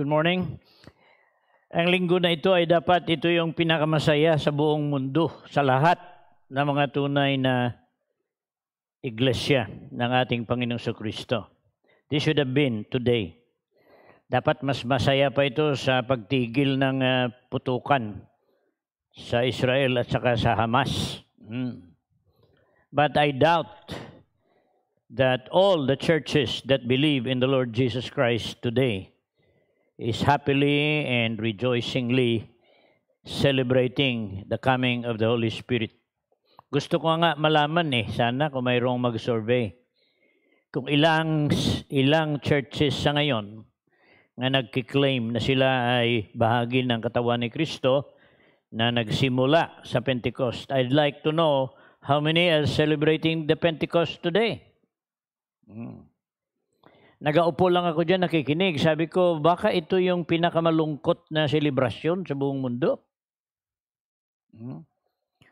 Good morning. Ang linggo na ito ay dapat ito yung pinakamasaya sa buong mundo, sa lahat ng mga tunay na iglesia ng ating Panginoong Kristo. This should have been today. Dapat mas masaya pa ito sa pagtigil ng ah, putukan sa Israel at saka sa Hamas. Hmm. But I doubt that all the churches that believe in the Lord Jesus Christ today is happily and rejoicingly celebrating the coming of the Holy Spirit. Gusto ko nga malaman eh, sana kung mayroong mag-survey, kung ilang, ilang churches sa ngayon nga nagkiklaim na sila ay bahagi ng katawan ni Kristo na nagsimula sa Pentecost. I'd like to know how many are celebrating the Pentecost today. Hmm. Nagaupo lang ako dyan, nakikinig. Sabi ko, baka ito yung pinakamalungkot na selebrasyon sa buong mundo. Hmm?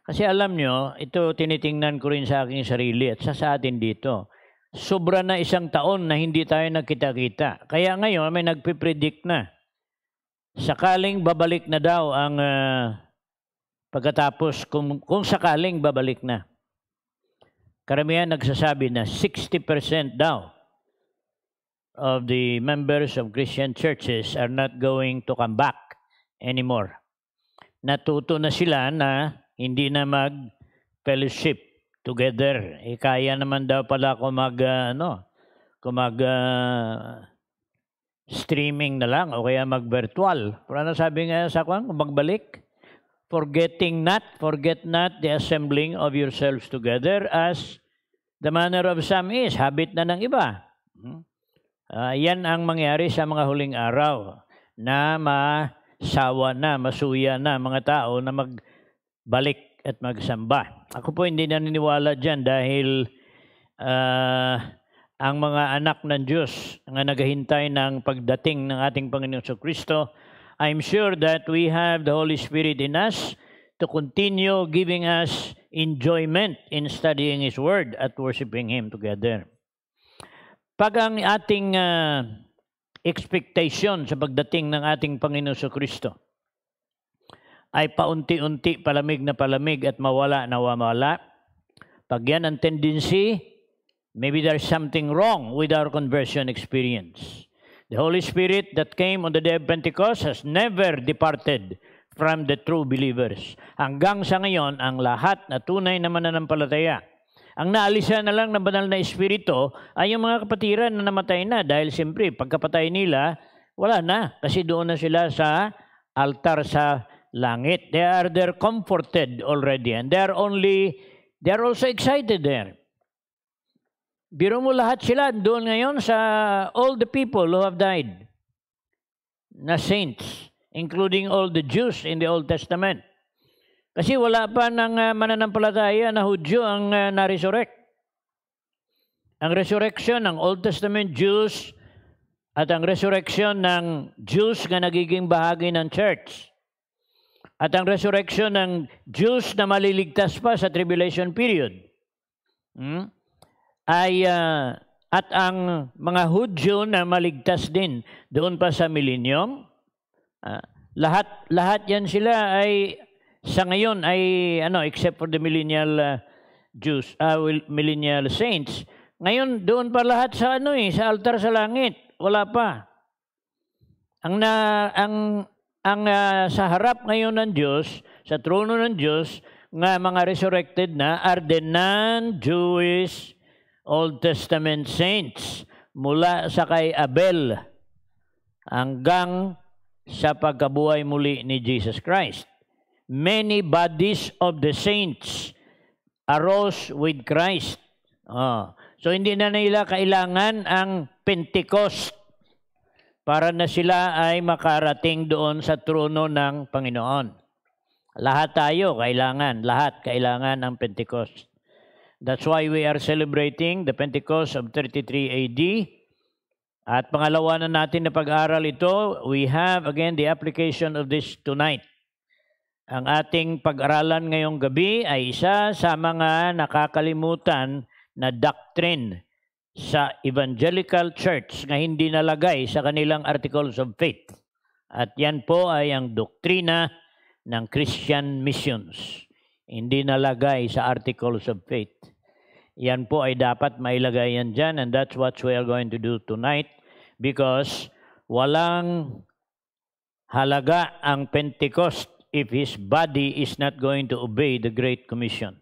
Kasi alam nyo, ito tinitingnan ko rin sa aking sarili at sa, sa atin dito. Sobra na isang taon na hindi tayo nagkita-kita. Kaya ngayon may nagpipredict na. Sakaling babalik na daw ang uh, pagkatapos, kung, kung sakaling babalik na. Karamihan nagsasabi na 60% daw of the members of Christian churches are not going to come back anymore. Natuto na sila na hindi na mag-fellowship together. E kaya naman daw pala kung mag, uh, ano, kumag uh, ah, streaming na lang o kaya mag-virtual. Pero ano sabi nga sa kwan, magbalik, forgetting not, forget not the assembling of yourselves together as the manner of some is, habit na ng iba. Hmm? Uh, yan ang mangyari sa mga huling araw na masawa na, masuya na mga tao na magbalik at magsamba. Ako po hindi naniniwala dyan dahil uh, ang mga anak ng Diyos na naghihintay ng pagdating ng ating Panginoon sa Kristo, I'm sure that we have the Holy Spirit in us to continue giving us enjoyment in studying His Word at worshiping Him together. Pag ang ating uh, expectation sa pagdating ng ating Panginoon sa Kristo ay paunti-unti palamig na palamig at mawala na wamala, pag yan ang tendency, maybe there's something wrong with our conversion experience. The Holy Spirit that came on the day of Pentecost has never departed from the true believers. Hanggang sa ngayon, ang lahat na tunay na mananampalataya ang naalisa na lang ng banal na espiritu ay yung mga kapatiran na namatay na dahil siyempre pagkapatay nila, wala na kasi doon na sila sa altar sa langit. They are there comforted already and they are only they are also excited there. Biro mo lahat sila doon ngayon sa all the people who have died na saints, including all the Jews in the Old Testament. Kasi wala pa ng ah, mananampalataya na Hudyo ang uh, Ang resurrection ng Old Testament Jews at ang resurrection ng Jews na nagiging bahagi ng church. At ang resurrection ng Jews na maliligtas pa sa tribulation period. Hmm? Ay uh, at ang mga Hudyo na maligtas din doon pa sa millennium. Uh, lahat lahat yan sila ay sa ngayon ay, ano, except for the millennial uh, Jews, uh, millennial saints, ngayon doon pa lahat sa ano eh, sa altar sa langit. Wala pa. Ang na, ang ang uh, sa harap ngayon ng Diyos, sa trono ng Diyos, nga mga resurrected na are the non-Jewish Old Testament saints mula sa kay Abel hanggang sa pagkabuhay muli ni Jesus Christ many bodies of the saints arose with Christ. Oh. So hindi na nila kailangan ang Pentecost para na sila ay makarating doon sa trono ng Panginoon. Lahat tayo kailangan, lahat kailangan ang Pentecost. That's why we are celebrating the Pentecost of 33 AD. At pangalawa na natin na pag-aral ito, we have again the application of this tonight. Ang ating pag-aralan ngayong gabi ay isa sa mga nakakalimutan na doctrine sa Evangelical Church na hindi nalagay sa kanilang Articles of Faith. At yan po ay ang doktrina ng Christian Missions. Hindi nalagay sa Articles of Faith. Yan po ay dapat mailagay yan dyan and that's what we are going to do tonight because walang halaga ang Pentecost if his body is not going to obey the Great Commission.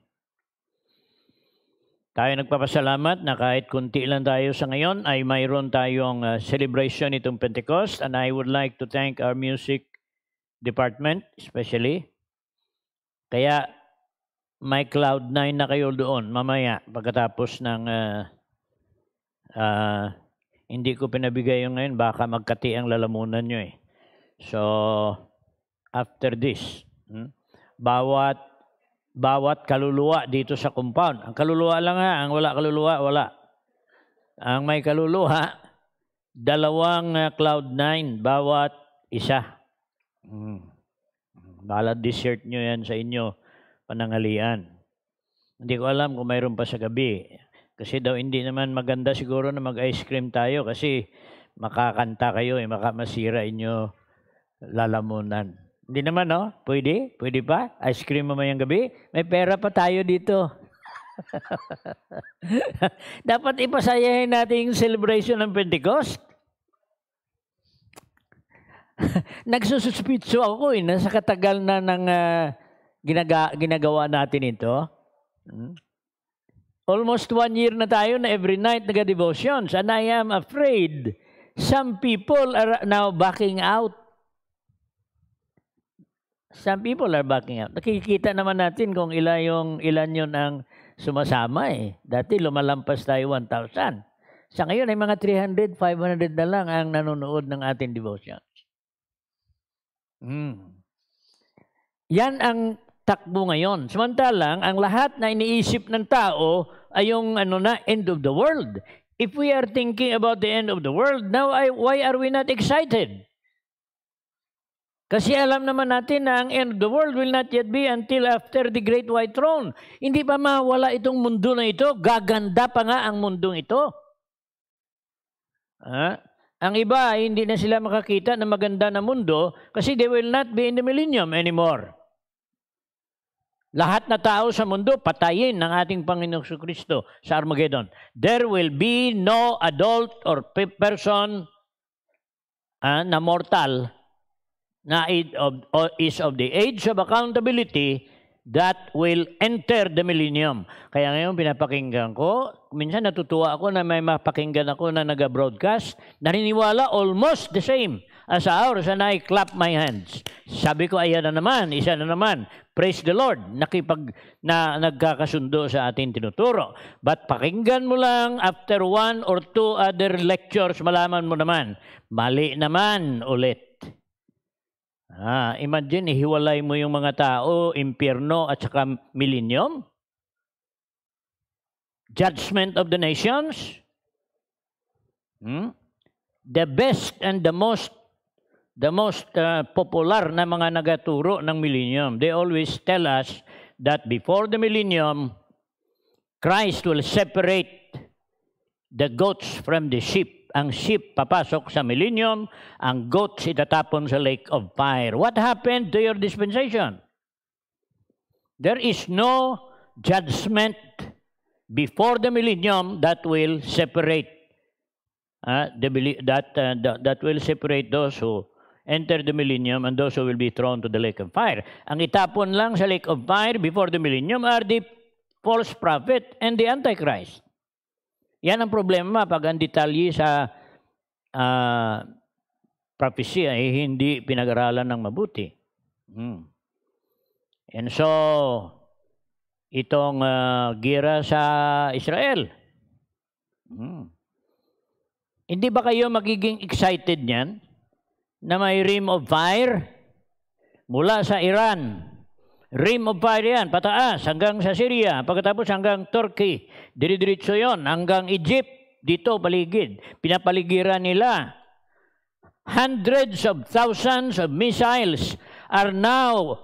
Tayo nagpapasalamat na kahit kunti lang tayo sa ngayon ay mayroon tayong uh, celebration itong Pentecost and I would like to thank our music department especially. Kaya may cloud nine na kayo doon mamaya pagkatapos ng uh, uh, hindi ko pinabigay yung ngayon baka magkati ang lalamunan nyo eh. So, after this. Hmm? Bawat bawat kaluluwa dito sa compound. Ang kaluluwa lang ha, ang wala kaluluwa, wala. Ang may kaluluwa, dalawang uh, cloud nine, bawat isa. Hmm. Bala dessert nyo yan sa inyo, panangalian. Hindi ko alam kung mayroon pa sa gabi. Kasi daw hindi naman maganda siguro na mag-ice cream tayo kasi makakanta kayo, eh, makamasira inyo lalamunan. Hindi naman, no? Pwede? Pwede pa? Ice cream mamayang gabi? May pera pa tayo dito. Dapat ipasayahin natin yung celebration ng Pentecost. Nagsususpitso ako eh, nasa katagal na ng uh, ah, ginaga, ginagawa natin ito. Hmm? Almost one year na tayo na every night naga-devotions. And I am afraid some people are now backing out Some people are backing out. Nakikita naman natin kung ila yung ilan yun ang sumasama eh. Dati lumalampas tayo 1,000. Sa ngayon ay mga 300, 500 na lang ang nanonood ng ating devotions. Hmm. Yan ang takbo ngayon. Samantalang, ang lahat na iniisip ng tao ay yung ano na, end of the world. If we are thinking about the end of the world, now I, why are we not excited? Kasi alam naman natin na ang end of the world will not yet be until after the great white throne. Hindi pa mawala itong mundo na ito. Gaganda pa nga ang mundong ito. Ha? Ang iba, hindi na sila makakita ng maganda na mundo kasi they will not be in the millennium anymore. Lahat na tao sa mundo, patayin ng ating Panginoong Kristo sa Armageddon. There will be no adult or person uh, na mortal na of, is of the age of accountability that will enter the millennium. Kaya ngayon pinapakinggan ko, minsan natutuwa ako na may mapakinggan ako na naga-broadcast, naniniwala almost the same as ours and I clap my hands. Sabi ko, ayan na naman, isa na naman. Praise the Lord, nakipag, na nagkakasundo sa ating tinuturo. But pakinggan mo lang after one or two other lectures, malaman mo naman, mali naman ulit. Ah, imagine, hiwalay mo yung mga tao, impyerno at saka millennium. Judgment of the nations. Hmm? The best and the most the most uh, popular na mga nagaturo ng millennium. They always tell us that before the millennium, Christ will separate the goats from the sheep. Ang sheep papasok sa millennium, ang goats itatapon sa lake of fire. What happened to your dispensation? There is no judgment before the millennium that will separate uh, the, that, uh, the, that will separate those who enter the millennium and those who will be thrown to the lake of fire. Ang itapon lang sa lake of fire before the millennium are the false prophet and the antichrist. Yan ang problema pag ang detalye sa uh, prophecy ay hindi pinag-aralan ng mabuti. Hmm. And so, itong uh, gira sa Israel. Hmm. Hindi ba kayo magiging excited niyan na may rim of fire mula sa Iran? Rim of Fire yan, pataas hanggang sa Syria, pagkatapos hanggang Turkey, diridiritso yon hanggang Egypt, dito paligid, pinapaligiran nila. Hundreds of thousands of missiles are now,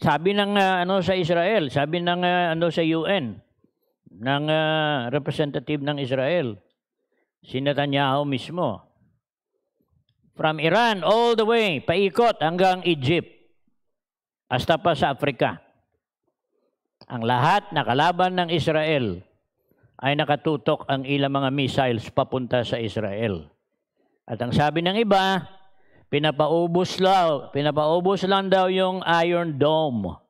sabi ng uh, ano sa Israel, sabi ng uh, ano sa UN, ng uh, representative ng Israel, si Netanyahu mismo. From Iran all the way, paikot hanggang Egypt hasta pa sa Afrika. Ang lahat na kalaban ng Israel ay nakatutok ang ilang mga missiles papunta sa Israel. At ang sabi ng iba, pinapaubos lang, pinapaubos lang daw yung Iron Dome.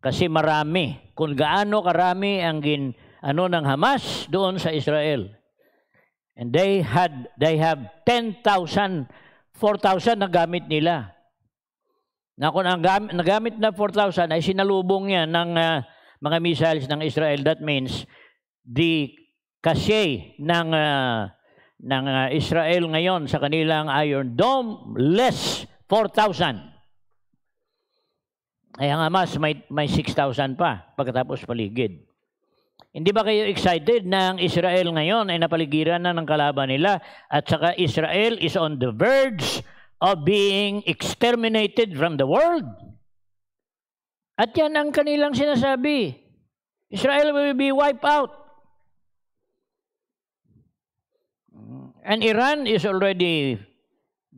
Kasi marami, kung gaano karami ang gin, ano ng Hamas doon sa Israel. And they had they have 10,000 4,000 na gamit nila na kung ang gam- nagamit na 4,000 ay sinalubong yan ng uh, mga missiles ng Israel. That means the cache ng, uh, ng uh, Israel ngayon sa kanilang Iron Dome less 4,000. Kaya nga mas may, may 6,000 pa pagkatapos paligid. Hindi ba kayo excited na ang Israel ngayon ay napaligiran na ng kalaban nila at saka Israel is on the verge of being exterminated from the world. At yan ang kanilang sinasabi. Israel will be wiped out. And Iran is already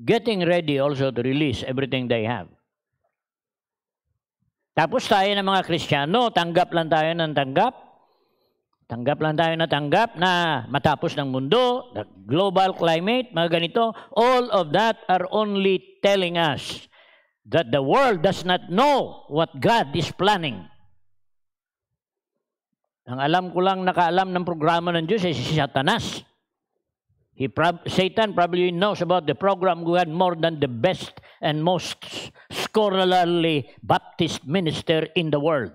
getting ready also to release everything they have. Tapos tayo ng mga Kristiyano, tanggap lang tayo ng tanggap. Tanggap lang tayo na tanggap na matapos ng mundo, the global climate, mga ganito, all of that are only telling us that the world does not know what God is planning. Ang alam ko lang, nakaalam ng programa ng Diyos ay si Satanas. He prob Satan probably knows about the program God more than the best and most scholarly Baptist minister in the world.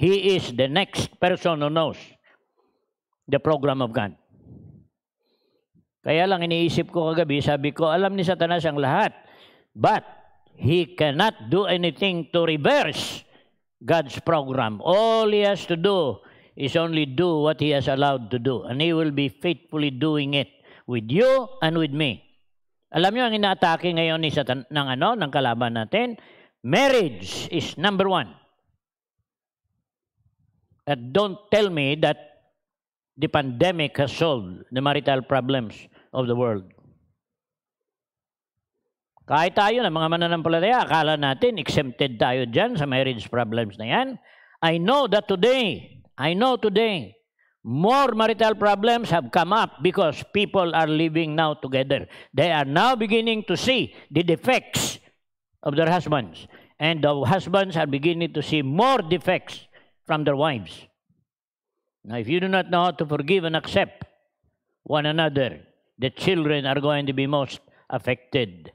He is the next person who knows the program of God. Kaya lang iniisip ko kagabi, sabi ko, alam ni Satanas ang lahat. But he cannot do anything to reverse God's program. All he has to do is only do what he has allowed to do. And he will be faithfully doing it with you and with me. Alam niyo ang inaatake ngayon ni Satan ng ano ng kalaban natin? Marriage is number one. that don't tell me that the pandemic has solved the marital problems of the world. Kahit tayo na mga mananampalataya, akala natin exempted tayo dyan sa marriage problems na yan. I know that today, I know today, more marital problems have come up because people are living now together. They are now beginning to see the defects of their husbands. And the husbands are beginning to see more defects from their wives. Now, if you do not know how to forgive and accept one another, the children are going to be most affected.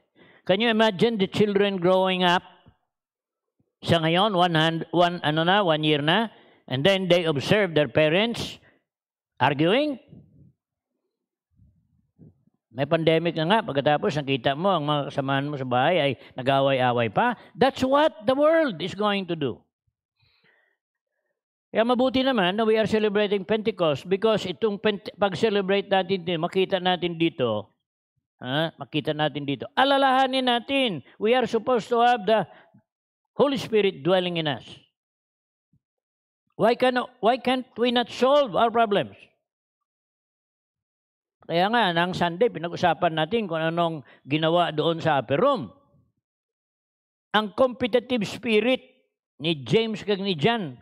Can you imagine the children growing up? Sa ngayon, one, hand, one, ano na, one year na, and then they observe their parents arguing. May pandemic na nga, pagkatapos nakita mo, ang mga kasamahan mo sa bahay ay nag-away-away pa. That's what the world is going to do. Kaya mabuti naman na we are celebrating Pentecost because itong Pente- pag-celebrate natin din, makita natin dito, ha? makita natin dito, alalahanin natin, we are supposed to have the Holy Spirit dwelling in us. Why, can, why can't we not solve our problems? Kaya nga, ng Sunday, pinag-usapan natin kung anong ginawa doon sa upper room. Ang competitive spirit ni James kag ni John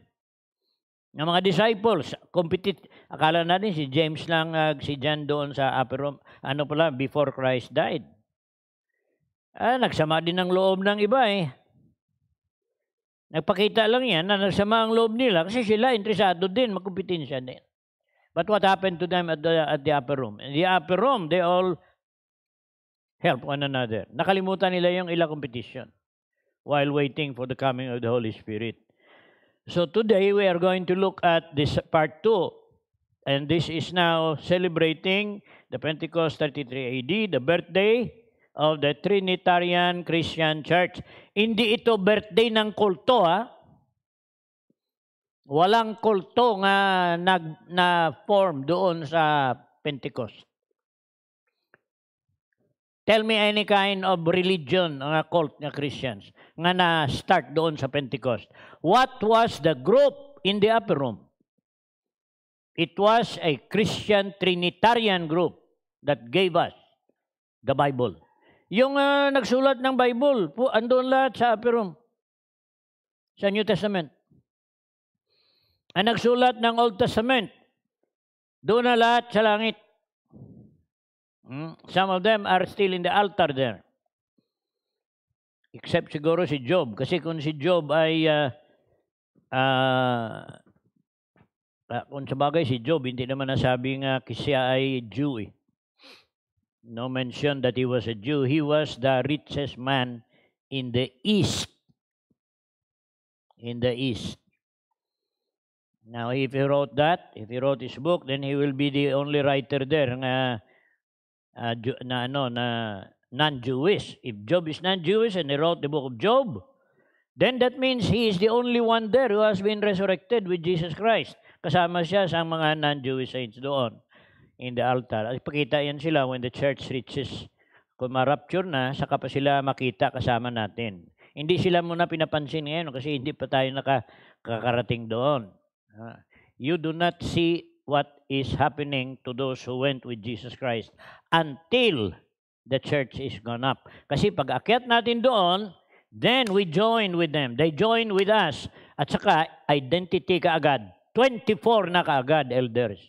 ng mga disciples. Competit akala natin si James lang uh, si John doon sa upper room, ano pala before Christ died. Ah, nagsama din ang loob ng iba eh. Nagpakita lang yan na nagsama ang loob nila kasi sila interesado din, magkumpetensya din. But what happened to them at the, at the upper room? In the upper room, they all help one another. Nakalimutan nila yung ila competition while waiting for the coming of the Holy Spirit. So today we are going to look at this part 2. And this is now celebrating the Pentecost 33 AD, the birthday of the Trinitarian Christian Church. Hindi ito birthday ng kulto ha. Walang kulto nga nag na form doon sa Pentecost. Tell me any kind of religion, nga cult nga Christians, nga na-start doon sa Pentecost. What was the group in the upper room? It was a Christian Trinitarian group that gave us the Bible. Yung uh, nagsulat ng Bible, po, andun lahat sa upper room, sa New Testament. Ang nagsulat ng Old Testament, doon na lahat sa langit. Hmm? Some of them are still in the altar there. Except siguro si Job. Kasi kung si Job ay uh, uh, uh, kung sa bagay si Job, hindi naman nasabing uh, siya ay Jew eh. No mention that he was a Jew. He was the richest man in the East. In the East. Now, if he wrote that, if he wrote his book, then he will be the only writer there. Uh, uh, na ano na non-Jewish. If Job is non-Jewish and he wrote the book of Job, then that means he is the only one there who has been resurrected with Jesus Christ. Kasama siya sa mga non-Jewish saints doon in the altar. At pakita yan sila when the church reaches. Kung ma-rapture na, saka pa sila makita kasama natin. Hindi sila muna pinapansin ngayon kasi hindi pa tayo nakakarating doon. You do not see what is happening to those who went with Jesus Christ until the church is gone up. Kasi pag akyat natin doon, then we join with them. They join with us. At saka, identity kaagad. 24 na kaagad, elders.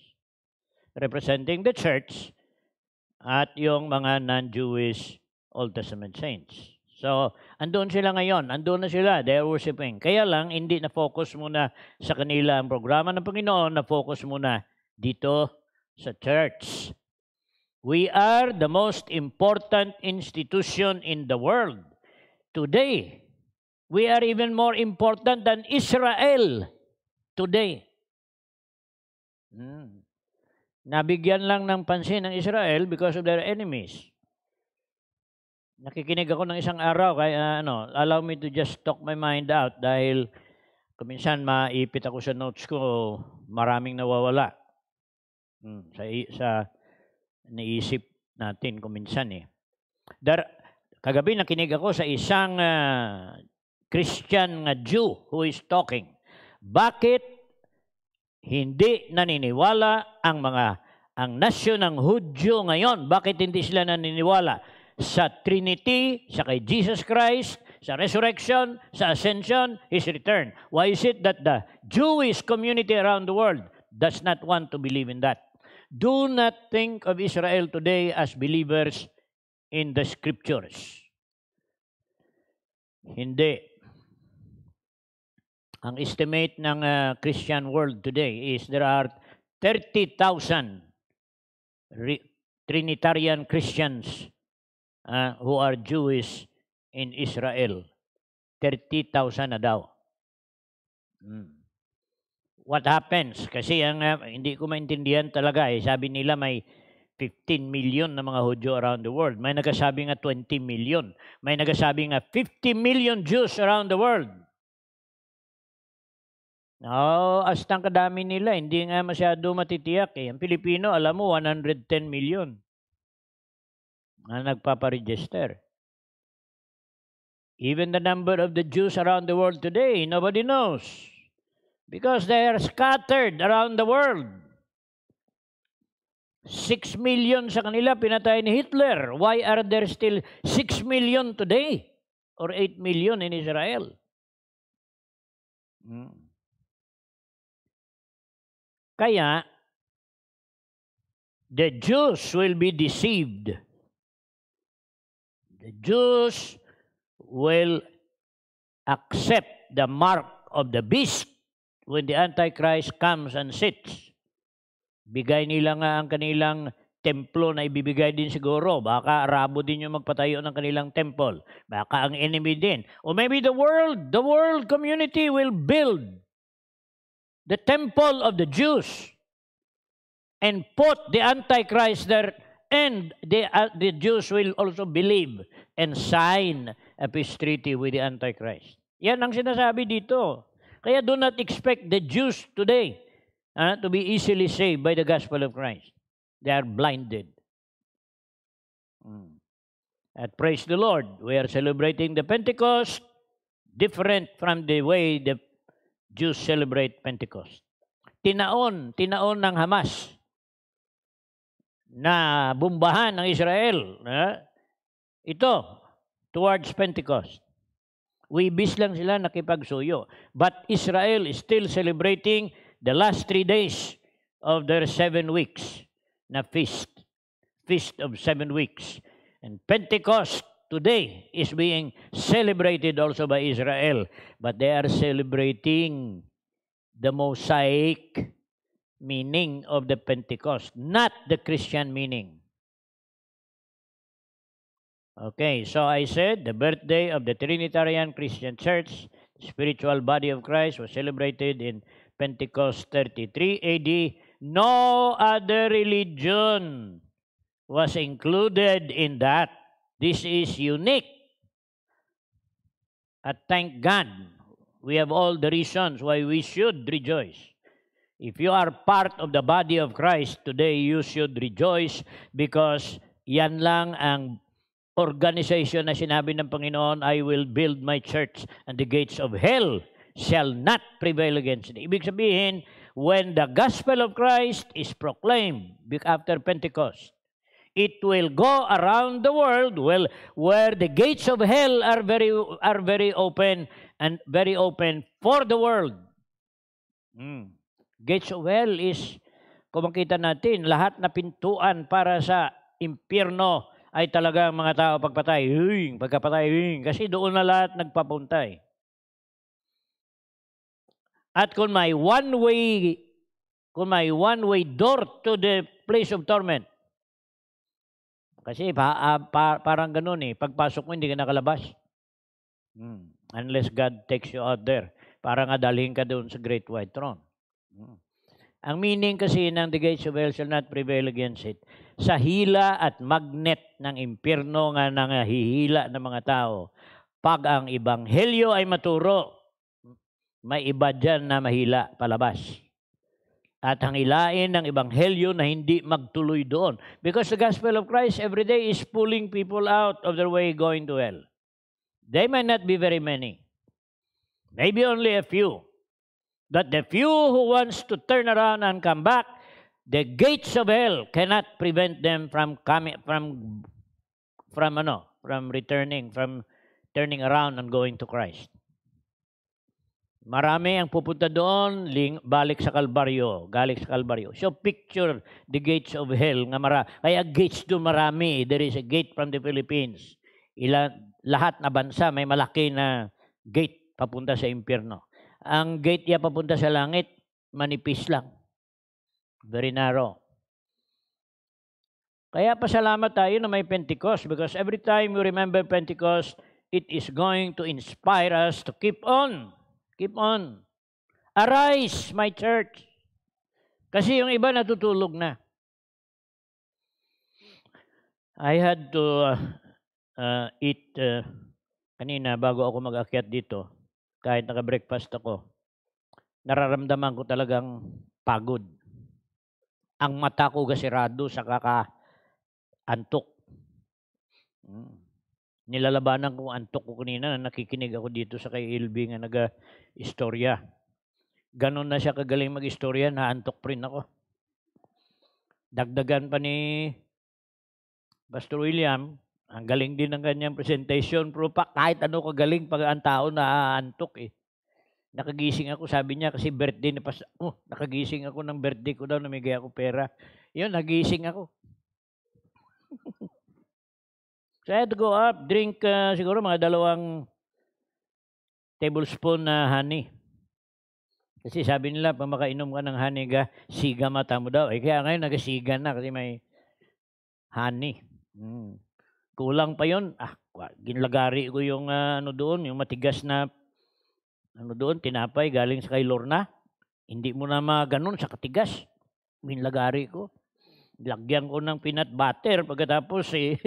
Representing the church at yung mga non-Jewish Old Testament saints. So, andun sila ngayon. Andun na sila. They are worshiping. Kaya lang, hindi na-focus muna sa kanila ang programa ng Panginoon. Na-focus muna dito sa church. We are the most important institution in the world. Today, we are even more important than Israel today. Hmm. Nabigyan lang ng pansin ng Israel because of their enemies. Nakikinig ako ng isang araw kaya ah, ano, allow me to just talk my mind out dahil kuminsan maipit ako sa notes ko, maraming nawawala. Hmm, sa sa naisip natin kuminsan eh. Dar, kagabi nakinig ako sa isang uh, Christian nga Jew who is talking. Bakit hindi naniniwala ang mga ang nasyon ng Hudyo ngayon? Bakit hindi sila naniniwala sa Trinity, sa kay Jesus Christ, sa resurrection, sa ascension, his return? Why is it that the Jewish community around the world does not want to believe in that? Do not think of Israel today as believers in the scriptures. Hindi. Ang estimate ng uh, Christian world today is there are 30,000 Trinitarian Christians uh, who are Jewish in Israel. 30,000 na daw. Hmm what happens? Kasi ang, uh, hindi ko maintindihan talaga eh. Sabi nila may 15 million na mga Hudyo around the world. May nagsasabi nga 20 million. May nagsasabi nga 50 million Jews around the world. No, astang kadami nila, hindi nga masyado matitiyak eh. Ang Pilipino, alam mo, 110 million na nagpaparegister. Even the number of the Jews around the world today, nobody knows. Because they are scattered around the world. Six million sa kanila pinatay ni Hitler. Why are there still six million today? Or eight million in Israel? Hmm. Kaya, the Jews will be deceived. The Jews will accept the mark of the beast when the Antichrist comes and sits, bigay nila nga ang kanilang templo na ibibigay din siguro. Baka Arabo din yung magpatayo ng kanilang temple. Baka ang enemy din. Or maybe the world, the world community will build the temple of the Jews and put the Antichrist there and the, uh, the Jews will also believe and sign a peace treaty with the Antichrist. Yan ang sinasabi dito. Kaya do not expect the Jews today uh, to be easily saved by the gospel of Christ. They are blinded. Mm. At praise the Lord, we are celebrating the Pentecost different from the way the Jews celebrate Pentecost. Tinaon, tinaon ng Hamas na bumbahan ng Israel. Uh, ito, towards Pentecost. Wibis lang sila nakipagsuyo. But Israel is still celebrating the last three days of their seven weeks na feast. Feast of seven weeks. And Pentecost today is being celebrated also by Israel. But they are celebrating the Mosaic meaning of the Pentecost, not the Christian meaning. Okay, so I said the birthday of the Trinitarian Christian Church, spiritual body of Christ, was celebrated in Pentecost 33 AD. No other religion was included in that. This is unique. At thank God, we have all the reasons why we should rejoice. If you are part of the body of Christ today, you should rejoice because yan lang ang organization na sinabi ng Panginoon, I will build my church and the gates of hell shall not prevail against it. Ibig sabihin, when the gospel of Christ is proclaimed after Pentecost, it will go around the world well, where the gates of hell are very, are very open and very open for the world. Mm. Gates of hell is, kung makita natin, lahat na pintuan para sa impyerno ay talaga ang mga tao pagpatay, huying, pagkapatay, huying. Kasi doon na lahat nagpapunta eh. At kung may one-way, kung may one-way door to the place of torment, kasi pa, uh, pa, parang ganun eh, pagpasok mo hindi ka nakalabas. Hmm. Unless God takes you out there, Para nga dalhin ka doon sa Great White Throne. Hmm. Ang meaning kasi ng the gates of hell shall not prevail against it. Sa hila at magnet ng impyerno nga nangahihila ng mga tao. Pag ang ibanghelyo ay maturo, may iba dyan na mahila palabas. At ang ilain ng ibanghelyo na hindi magtuloy doon. Because the gospel of Christ every day is pulling people out of their way going to hell. They might not be very many. Maybe only a few that the few who wants to turn around and come back, the gates of hell cannot prevent them from coming from from ano, from returning, from turning around and going to Christ. Marami ang pupunta doon, ling, balik sa Kalbaryo, galik sa Kalbaryo. So picture the gates of hell nga mara. Kaya gates do marami. There is a gate from the Philippines. Ila, lahat na bansa may malaki na gate papunta sa impyerno ang gate niya papunta sa langit, manipis lang. Very narrow. Kaya pasalamat tayo na may Pentecost because every time you remember Pentecost, it is going to inspire us to keep on. Keep on. Arise, my church. Kasi yung iba natutulog na. I had to uh, uh, eat uh, kanina bago ako mag-akyat dito kahit naka-breakfast ako, nararamdaman ko talagang pagod. Ang mata ko gasirado sa kaka-antok. Hmm. Nilalabanan ko antok ko kanina na nakikinig ako dito sa kay Ilby nga naga-istorya. Ganon na siya kagaling mag-istorya, na antok rin ako. Dagdagan pa ni Pastor William, ang galing din ng ganyang presentation, pero pa, kahit ano kagaling pag ang tao na antok eh. Nakagising ako, sabi niya, kasi birthday na pas, oh, nakagising ako ng birthday ko daw, namigay ako pera. Yun, nagising ako. so I had to go up, drink uh, siguro mga dalawang tablespoon na honey. Kasi sabi nila, pag makainom ka ng honey ka, siga mata mo daw. Eh, kaya ngayon nagasiga na kasi may honey. Mm. Kulang pa yon Ah, ginlagari ko yung uh, ano doon, yung matigas na ano doon, tinapay galing sa kay Lorna. Hindi mo na mga ganun sa katigas. Ginlagari ko. Lagyan ko ng peanut butter pagkatapos eh,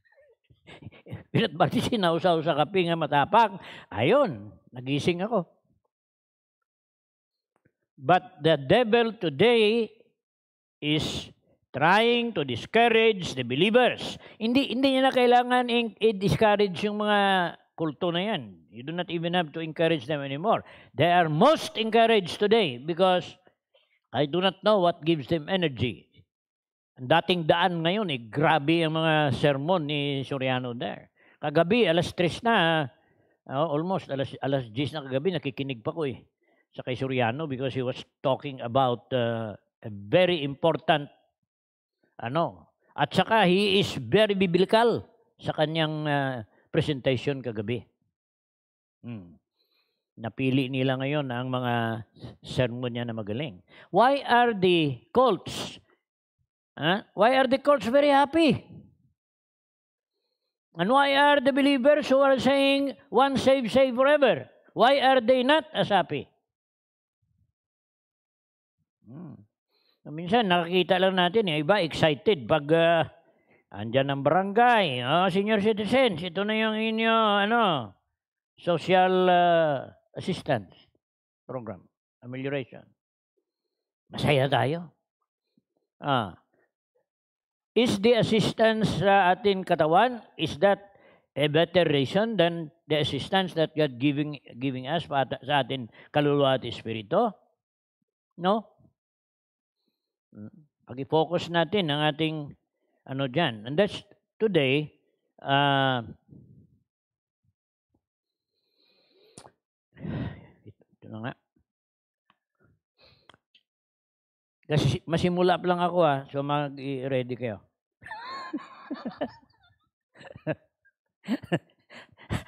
peanut butter sinausaw sa kape nga matapang. ayun nagising ako. But the devil today is trying to discourage the believers. Hindi hindi niya na kailangan i-discourage yung mga kulto na yan. You do not even have to encourage them anymore. They are most encouraged today because I do not know what gives them energy. Ang dating daan ngayon, eh, grabe ang mga sermon ni Soriano there. Kagabi, alas 3 na, uh, almost alas, alas 10 na kagabi, nakikinig pa ko eh sa kay Soriano because he was talking about uh, a very important ano? At saka, he is very biblical sa kanyang uh, presentation kagabi. Hmm. Napili nila ngayon ang mga sermon niya na magaling. Why are the cults? Huh? Ah, why are the cults very happy? And why are the believers who are saying, one save, save forever? Why are they not as happy? Minsan nakikita lang natin, yung iba excited pag uh, andyan ang barangay. Oh, senior citizens, ito na yung inyo, ano, social uh, assistance program, amelioration. Masaya tayo. Ah. Is the assistance sa ah, atin katawan, is that a better reason than the assistance that God giving giving us sa atin kaluluwa at espiritu? No? Mm. Pag-focus natin ang ating ano dyan. And that's today, uh, ito na nga. Kasi masimula pa lang ako ah, so mag-ready kayo.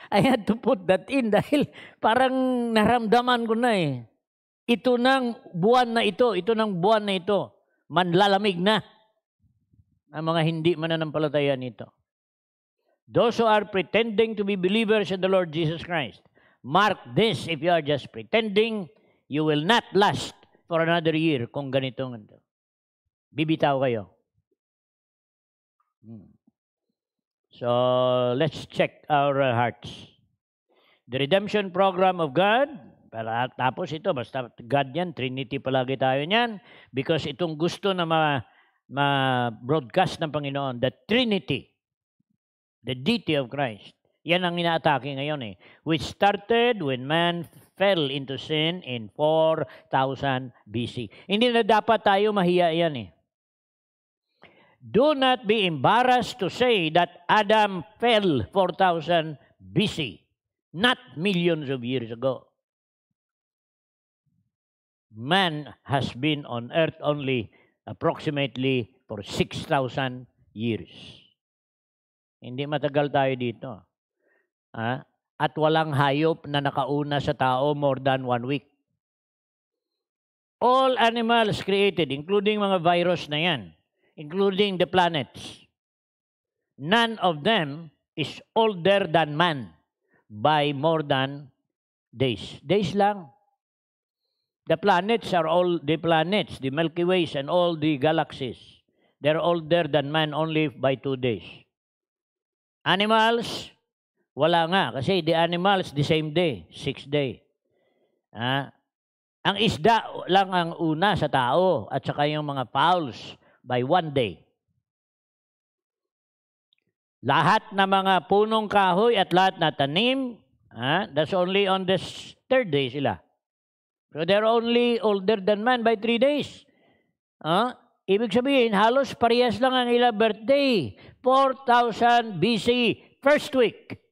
I had to put that in dahil parang naramdaman ko na eh. Ito ng buwan na ito, ito ng buwan na ito manlalamig na ang mga hindi mananampalataya nito. Those who are pretending to be believers in the Lord Jesus Christ, mark this, if you are just pretending, you will not last for another year kung ganito ang Bibitaw kayo. Hmm. So, let's check our hearts. The redemption program of God pero tapos ito, basta God yan, Trinity palagi tayo niyan. Because itong gusto na ma, ma-broadcast ng Panginoon, the Trinity, the deity of Christ. Yan ang inaatake ngayon eh. Which started when man fell into sin in 4,000 BC. Hindi na dapat tayo mahiya yan eh. Do not be embarrassed to say that Adam fell 4,000 BC, not millions of years ago man has been on earth only approximately for 6,000 years. Hindi matagal tayo dito. Ha? Ah, at walang hayop na nakauna sa tao more than one week. All animals created, including mga virus na yan, including the planets, none of them is older than man by more than days. Days lang. The planets are all the planets, the Milky Ways and all the galaxies. They're older than man only by two days. Animals, wala nga. Kasi the animals, the same day, six day. Ah, ang isda lang ang una sa tao at saka yung mga fowls by one day. Lahat na mga punong kahoy at lahat na tanim, ah, that's only on the third day sila. So they're only older than man by three days. Huh? Ibig sabihin, halos parehas lang ang ilang birthday. 4,000 BC, first week.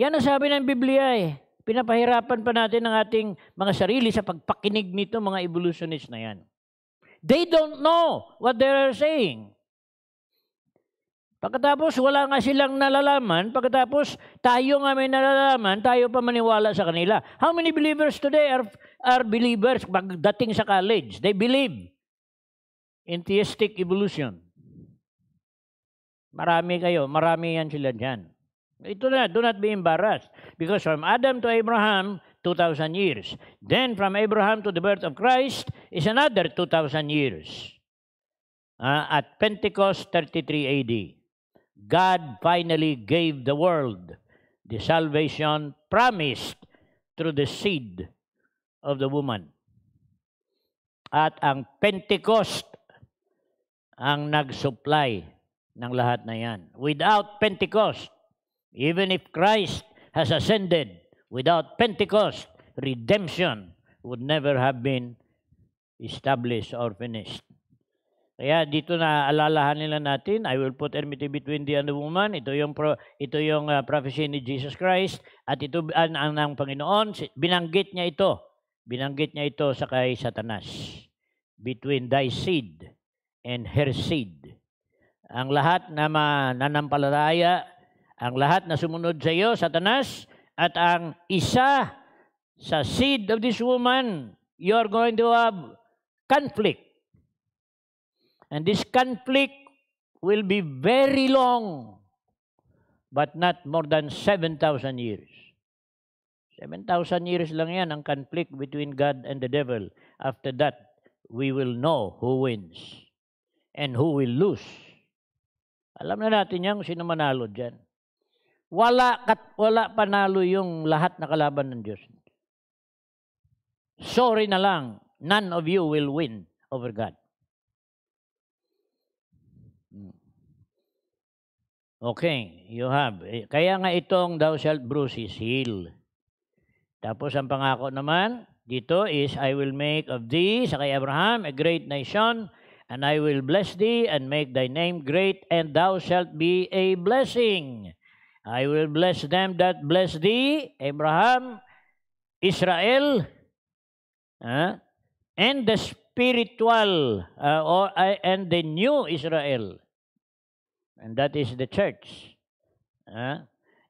Yan ang sabi ng Biblia eh. Pinapahirapan pa natin ang ating mga sarili sa pagpakinig nito, mga evolutionists na yan. They don't know what they are saying. Pagkatapos wala nga silang nalalaman, pagkatapos tayo nga may nalalaman, tayo pa maniwala sa kanila. How many believers today are, are believers pagdating sa college? They believe in theistic evolution. Marami kayo, marami yan sila dyan. Ito na, do not be embarrassed. Because from Adam to Abraham, 2,000 years. Then from Abraham to the birth of Christ is another 2,000 years. Uh, at Pentecost, 33 AD. God finally gave the world the salvation promised through the seed of the woman. At ang Pentecost ang nag-supply ng lahat na yan. Without Pentecost, even if Christ has ascended, without Pentecost, redemption would never have been established or finished. Kaya dito na alalahan nila natin, I will put enmity between thee and the woman. Ito yung pro, ito yung uh, prophecy ni Jesus Christ at ito ah, ang ng Panginoon binanggit niya ito. Binanggit niya ito sa kay Satanas. Between thy seed and her seed. Ang lahat na mananampalataya, ang lahat na sumunod sa iyo, Satanas, at ang isa sa seed of this woman, you are going to have conflict And this conflict will be very long, but not more than 7,000 years. 7,000 years lang yan ang conflict between God and the devil. After that, we will know who wins and who will lose. Alam na natin yan sino manalo dyan. Wala, kat, wala panalo yung lahat na kalaban ng Diyos. Sorry na lang, none of you will win over God. Okay, you have. Eh, kaya nga itong thou shalt bruise his heel. Tapos ang pangako naman dito is, I will make of thee, sa kay Abraham, a great nation, and I will bless thee and make thy name great, and thou shalt be a blessing. I will bless them that bless thee, Abraham, Israel, huh? Ah, and the spiritual, uh, or, uh, and the new Israel and that is the church. Uh,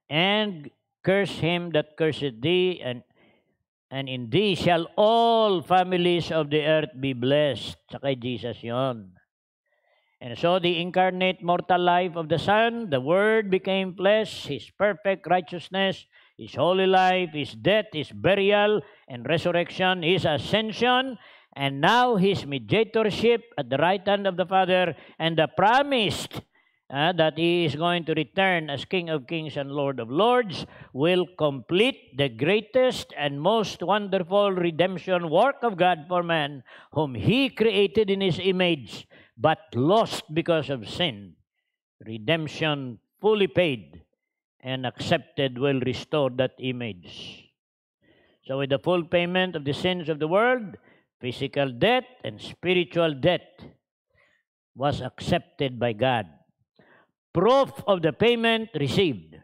and curse him that cursed thee, and and in thee shall all families of the earth be blessed. Sa kay Jesus yon. And so the incarnate mortal life of the Son, the Word became flesh, His perfect righteousness, His holy life, His death, His burial, and resurrection, His ascension, and now His mediatorship at the right hand of the Father, and the promised uh, that he is going to return as King of Kings and Lord of Lords, will complete the greatest and most wonderful redemption work of God for man, whom he created in his image, but lost because of sin. Redemption fully paid and accepted will restore that image. So, with the full payment of the sins of the world, physical death and spiritual death was accepted by God proof of the payment received.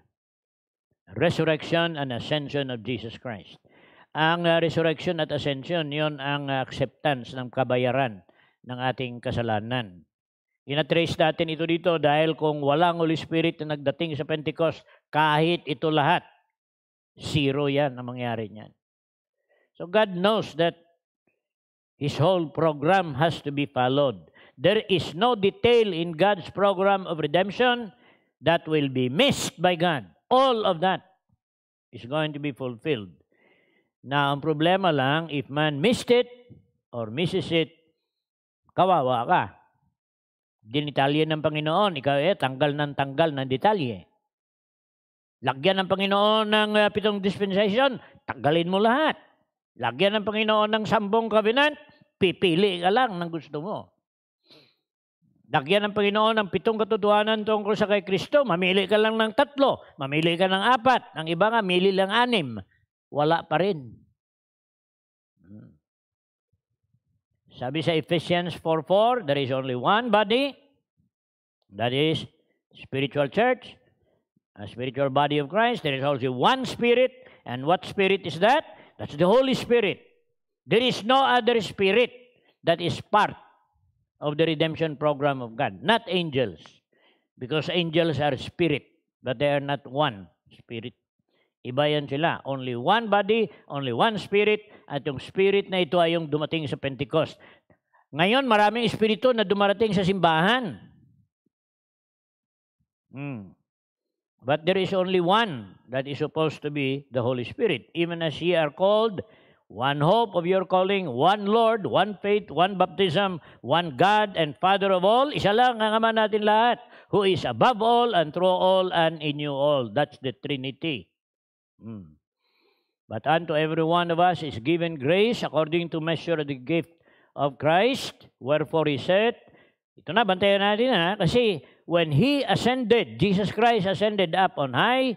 Resurrection and ascension of Jesus Christ. Ang uh, resurrection at ascension, yon ang acceptance ng kabayaran ng ating kasalanan. Inatrace natin ito dito dahil kung walang Holy Spirit na nagdating sa Pentecost, kahit ito lahat, zero yan ang mangyari niyan. So God knows that His whole program has to be followed. There is no detail in God's program of redemption that will be missed by God. All of that is going to be fulfilled. Na ang problema lang, if man missed it or misses it, kawawa ka. Dinitalye ng Panginoon, ikaw eh, tanggal ng tanggal ng detalye. Lagyan ng Panginoon ng uh, pitong dispensation, tanggalin mo lahat. Lagyan ng Panginoon ng sambong covenant, pipili ka lang ng gusto mo. Lagyan ng Panginoon ng pitong katotohanan tungkol sa kay Kristo. Mamili ka lang ng tatlo, mamili ka ng apat, ang iba nga mili lang anim. Wala pa rin. Hmm. Sabi sa Ephesians 4.4, there is only one body, that is spiritual church, a spiritual body of Christ. There is only one spirit, and what spirit is that? That's the Holy Spirit. There is no other spirit that is part of the redemption program of God, not angels. Because angels are spirit, but they are not one spirit. Iba yan sila. Only one body, only one spirit, at yung spirit na ito ay yung dumating sa Pentecost. Ngayon, maraming espiritu na dumarating sa simbahan. Hmm. But there is only one that is supposed to be the Holy Spirit, even as ye are called one hope of your calling, one Lord, one faith, one baptism, one God and Father of all. Isa lang ang ama natin lahat, who is above all and through all and in you all. That's the Trinity. Hmm. But unto every one of us is given grace according to measure of the gift of Christ. Wherefore he said, ito na, bantayan natin ha, kasi when he ascended, Jesus Christ ascended up on high,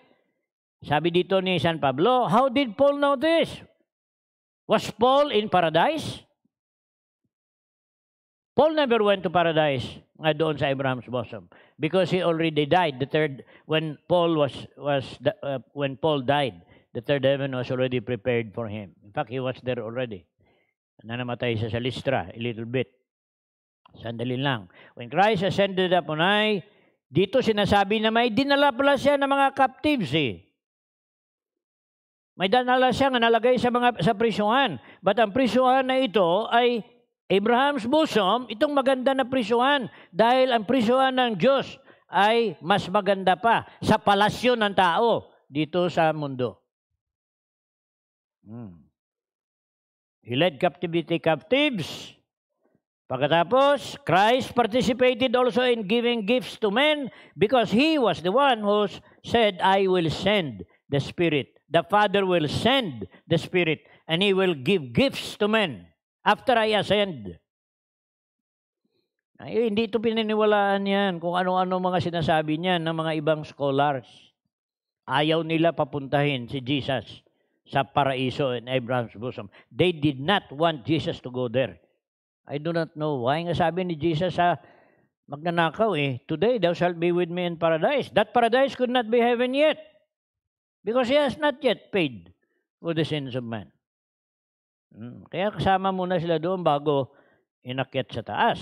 sabi dito ni San Pablo, how did Paul know this? Was Paul in paradise? Paul never went to paradise nga doon sa Abraham's bosom because he already died the third when Paul was was the, uh, when Paul died the third heaven was already prepared for him in fact he was there already nanamatay siya sa Listra a little bit sandali lang when Christ ascended up on high dito sinasabi na may dinala pala siya ng mga captives eh may danala siya nga nalagay sa mga sa prisuhan. But ang prisuhan na ito ay Abraham's bosom, itong maganda na prisuhan dahil ang prisuhan ng Diyos ay mas maganda pa sa palasyo ng tao dito sa mundo. Hmm. He led captivity captives. Pagkatapos, Christ participated also in giving gifts to men because He was the one who said, I will send the Spirit the Father will send the Spirit and He will give gifts to men after I ascend. Ay, hindi ito pininiwalaan yan kung ano-ano mga sinasabi niya ng mga ibang scholars. Ayaw nila papuntahin si Jesus sa paraiso in Abraham's bosom. They did not want Jesus to go there. I do not know why. Nga sabi ni Jesus sa magnanakaw eh, Today thou shalt be with me in paradise. That paradise could not be heaven yet. Because he has not yet paid for the sins of man. Hmm, kaya kasama muna sila doon bago inakyat sa taas.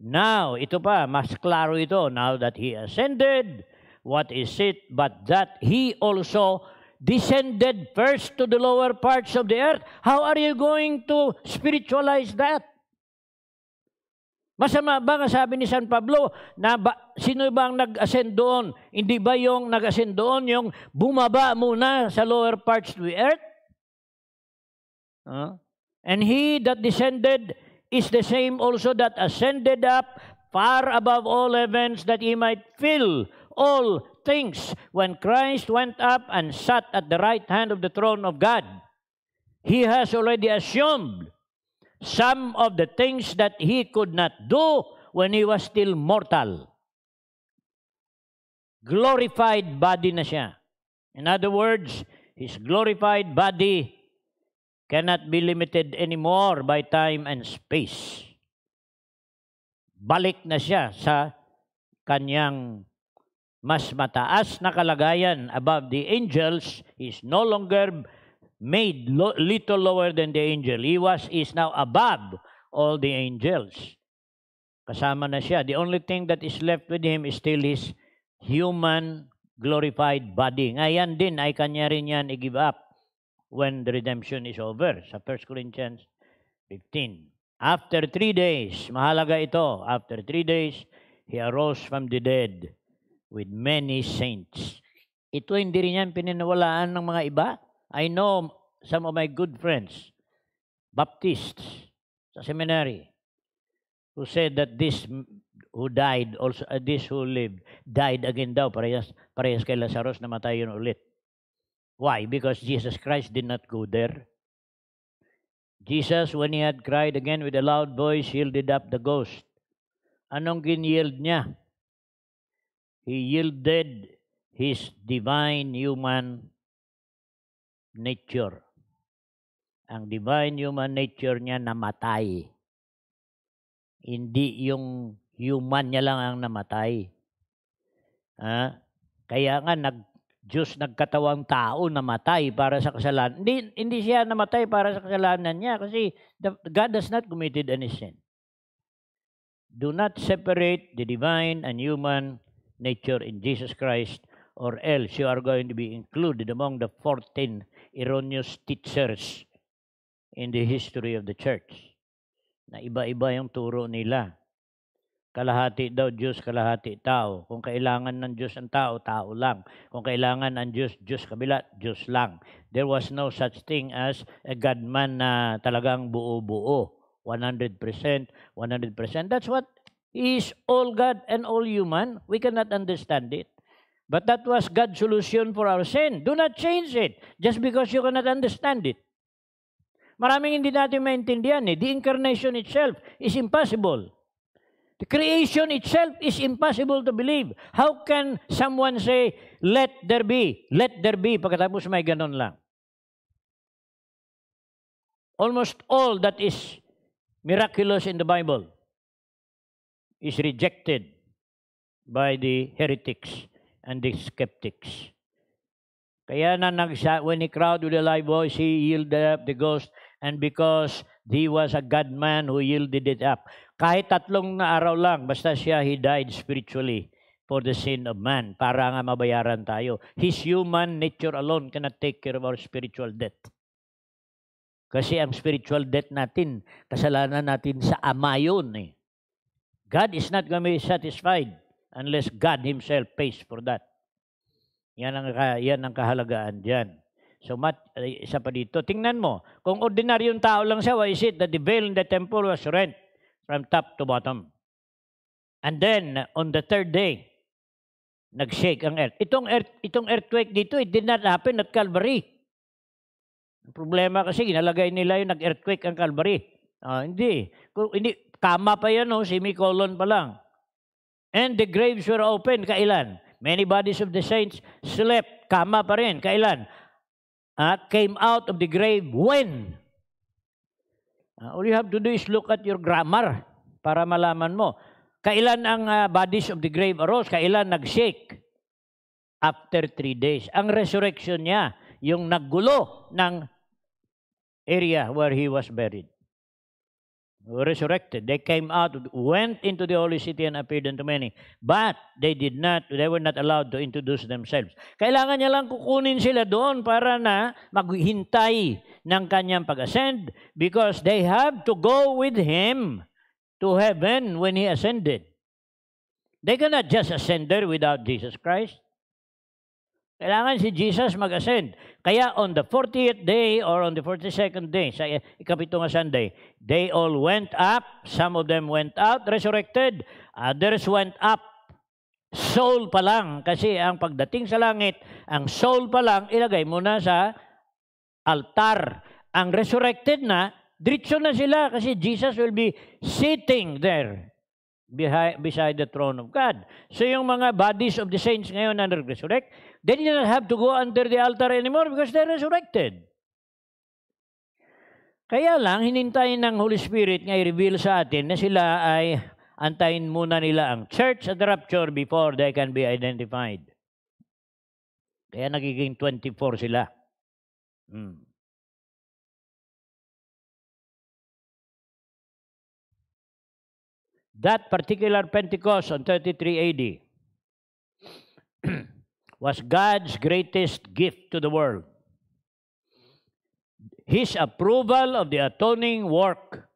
Now, ito pa, mas klaro ito. Now that he ascended, what is it but that he also descended first to the lower parts of the earth? How are you going to spiritualize that? Masama ba nga sabi ni San Pablo na ba, sino ba ang nag-ascend doon? Hindi ba yung nag-ascend doon yung bumaba muna sa lower parts of the earth? Huh? And he that descended is the same also that ascended up far above all heavens that he might fill all things when Christ went up and sat at the right hand of the throne of God. He has already assumed some of the things that he could not do when he was still mortal. Glorified body na siya. In other words, his glorified body cannot be limited anymore by time and space. Balik na siya sa kanyang mas mataas na kalagayan above the angels. He is no longer made lo little lower than the angel. He was, is now above all the angels. Kasama na siya. The only thing that is left with him is still his human glorified body. Ngayon din ay kanya rin yan i-give up when the redemption is over. Sa 1 Corinthians 15. After three days, mahalaga ito, after three days, he arose from the dead with many saints. Ito hindi rin yan pininawalaan ng mga iba. I know some of my good friends, Baptists, sa seminary, who said that this who died, also uh, this who lived, died again daw. Parehas, parehas kay Lazarus, namatay yun ulit. Why? Because Jesus Christ did not go there. Jesus, when he had cried again with a loud voice, yielded up the ghost. Anong gin-yield niya? He yielded his divine human nature. Ang divine human nature niya namatay. Hindi yung human niya lang ang namatay. Ha? Kaya nga nag Diyos nagkatawang tao namatay para sa kasalanan. Hindi, hindi siya namatay para sa kasalanan niya kasi the, God has not committed any sin. Do not separate the divine and human nature in Jesus Christ or else you are going to be included among the 14 erroneous teachers in the history of the church. Na iba-iba yung turo nila. Kalahati daw Diyos, kalahati tao. Kung kailangan ng Diyos ang tao, tao lang. Kung kailangan ng Diyos, Diyos kabila, Diyos lang. There was no such thing as a Godman na talagang buo-buo. 100%, 100%. That's what is all God and all human. We cannot understand it. But that was God's solution for our sin. Do not change it just because you cannot understand it. Maraming hindi natin maintindihan eh. The incarnation itself is impossible. The creation itself is impossible to believe. How can someone say, let there be, let there be, pagkatapos may ganon lang. Almost all that is miraculous in the Bible is rejected by the heretics and the skeptics. Kaya na nagsa, when he crowded the live voice, he yielded up the ghost, and because he was a God man who yielded it up. Kahit tatlong na araw lang, basta siya, he died spiritually for the sin of man, para nga mabayaran tayo. His human nature alone cannot take care of our spiritual debt. Kasi ang spiritual debt natin, kasalanan natin sa ama yun eh. God is not going to be satisfied unless God Himself pays for that. Yan ang, yan ang kahalagaan diyan. So, mat, isa pa dito, tingnan mo, kung ordinaryong tao lang siya, why is it that the veil in the temple was rent from top to bottom? And then, on the third day, nag-shake ang earth. Itong, earth, itong earthquake dito, it did not happen at Calvary. Ang problema kasi, ginalagay nila yung nag-earthquake ang Calvary. Uh, hindi. Kung, hindi. Kama pa yan, no? Oh, semicolon pa lang. And the graves were open. Kailan? Many bodies of the saints slept. Kama pa rin. Kailan? At ah, came out of the grave when? Uh, all you have to do is look at your grammar para malaman mo. Kailan ang uh, bodies of the grave arose? Kailan nag-shake? After three days. Ang resurrection niya, yung naggulo ng area where he was buried resurrected. They came out, went into the holy city and appeared unto many. But they did not, they were not allowed to introduce themselves. Kailangan niya lang kukunin sila doon para na maghintay ng kanyang pag-ascend because they have to go with Him to heaven when He ascended. They cannot just ascend there without Jesus Christ. Kailangan si Jesus mag-ascend. Kaya on the 40th day or on the 42nd day, sa ikapito nga Sunday, they all went up, some of them went out, resurrected, others went up. Soul pa lang, kasi ang pagdating sa langit, ang soul pa lang, ilagay mo na sa altar. Ang resurrected na, diretso na sila kasi Jesus will be sitting there behind, beside the throne of God. So yung mga bodies of the saints ngayon na nag-resurrect, They didn't have to go under the altar anymore because they resurrected. Kaya lang, hinintayin ng Holy Spirit nga i-reveal sa atin na sila ay antayin muna nila ang church at the rapture before they can be identified. Kaya nagiging 24 sila. Hmm. That particular Pentecost on 33 AD. was God's greatest gift to the world. His approval of the atoning work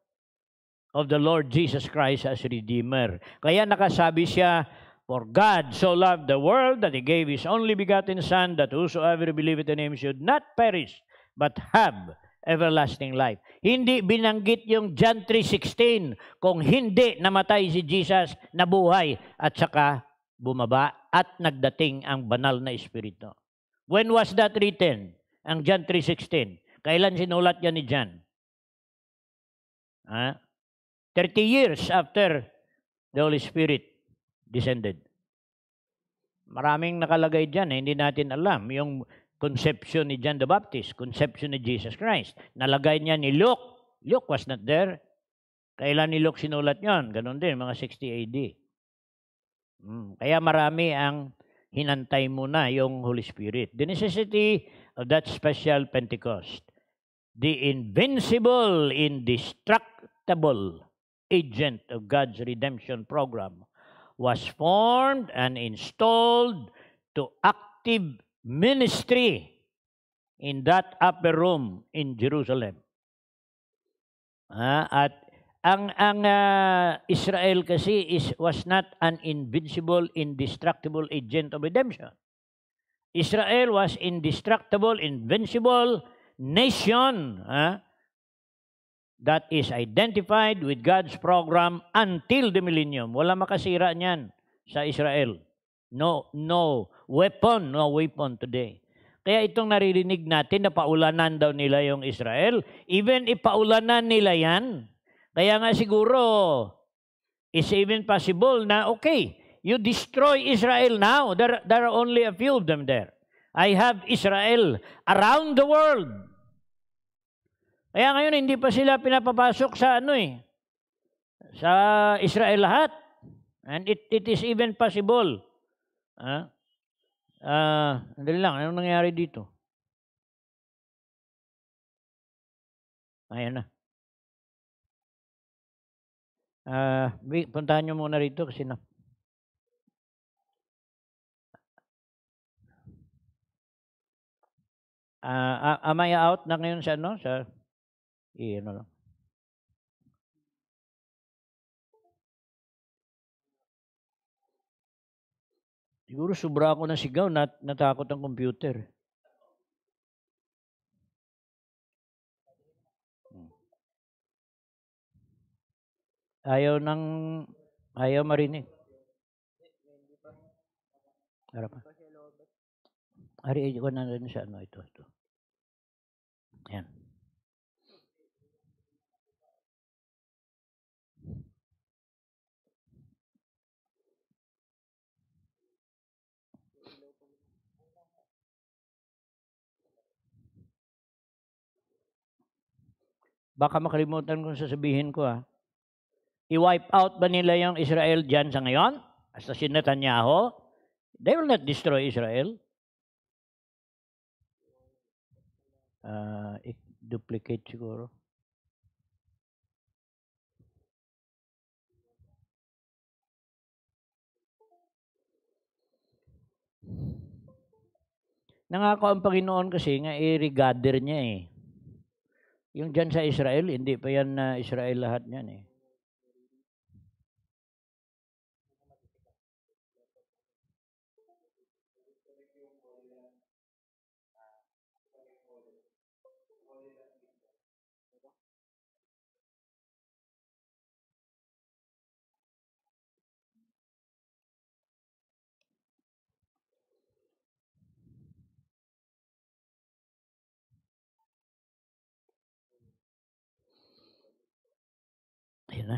of the Lord Jesus Christ as Redeemer. Kaya nakasabi siya, For God so loved the world that He gave His only begotten Son, that whosoever believeth in Him should not perish, but have everlasting life. Hindi binanggit yung John 3.16 kung hindi namatay si Jesus, nabuhay at saka bumaba at nagdating ang banal na Espiritu. When was that written? Ang John 3.16. Kailan sinulat yan ni John? Ha? 30 years after the Holy Spirit descended. Maraming nakalagay dyan, eh. hindi natin alam. Yung conception ni John the Baptist, conception ni Jesus Christ. Nalagay niya ni Luke. Luke was not there. Kailan ni Luke sinulat yon? Ganon din, mga 60 AD. Mm, kaya marami ang hinantay mo na yung Holy Spirit. The necessity of that special Pentecost. The invincible, indestructible agent of God's redemption program was formed and installed to active ministry in that upper room in Jerusalem. Ha? Ah, at ang ang uh, Israel kasi is was not an invincible indestructible agent of redemption. Israel was indestructible invincible nation huh, ah, that is identified with God's program until the millennium. Wala makasira niyan sa Israel. No no weapon, no weapon today. Kaya itong naririnig natin na paulanan daw nila yung Israel, even ipaulanan nila yan, kaya nga siguro, it's even possible na, okay, you destroy Israel now. There, there are only a few of them there. I have Israel around the world. Kaya ngayon, hindi pa sila pinapapasok sa ano eh, sa Israel lahat. And it, it is even possible. Ah, huh? Ah, uh, lang, anong nangyari dito? Ayan na. Ah, Uh, puntahan nyo muna rito kasi na, Uh, am I out na ngayon sa ano? Sa, i ano lang. Siguro sobra ako ng sigaw, nat natakot ang computer. Ayaw nang, ayaw marinig. Tara pa. Ari, eh, ko na rin sa ano ito. ito. Ayan. Baka makalimutan kung sasabihin ko ah. I-wipe out ba nila yung Israel dyan sa ngayon? As si Netanyahu? They will not destroy Israel. Uh, ah, duplicate siguro. Nangako ang Panginoon kasi nga i-regather niya eh. Yung dyan sa Israel, hindi pa yan na uh, Israel lahat niyan eh. you know.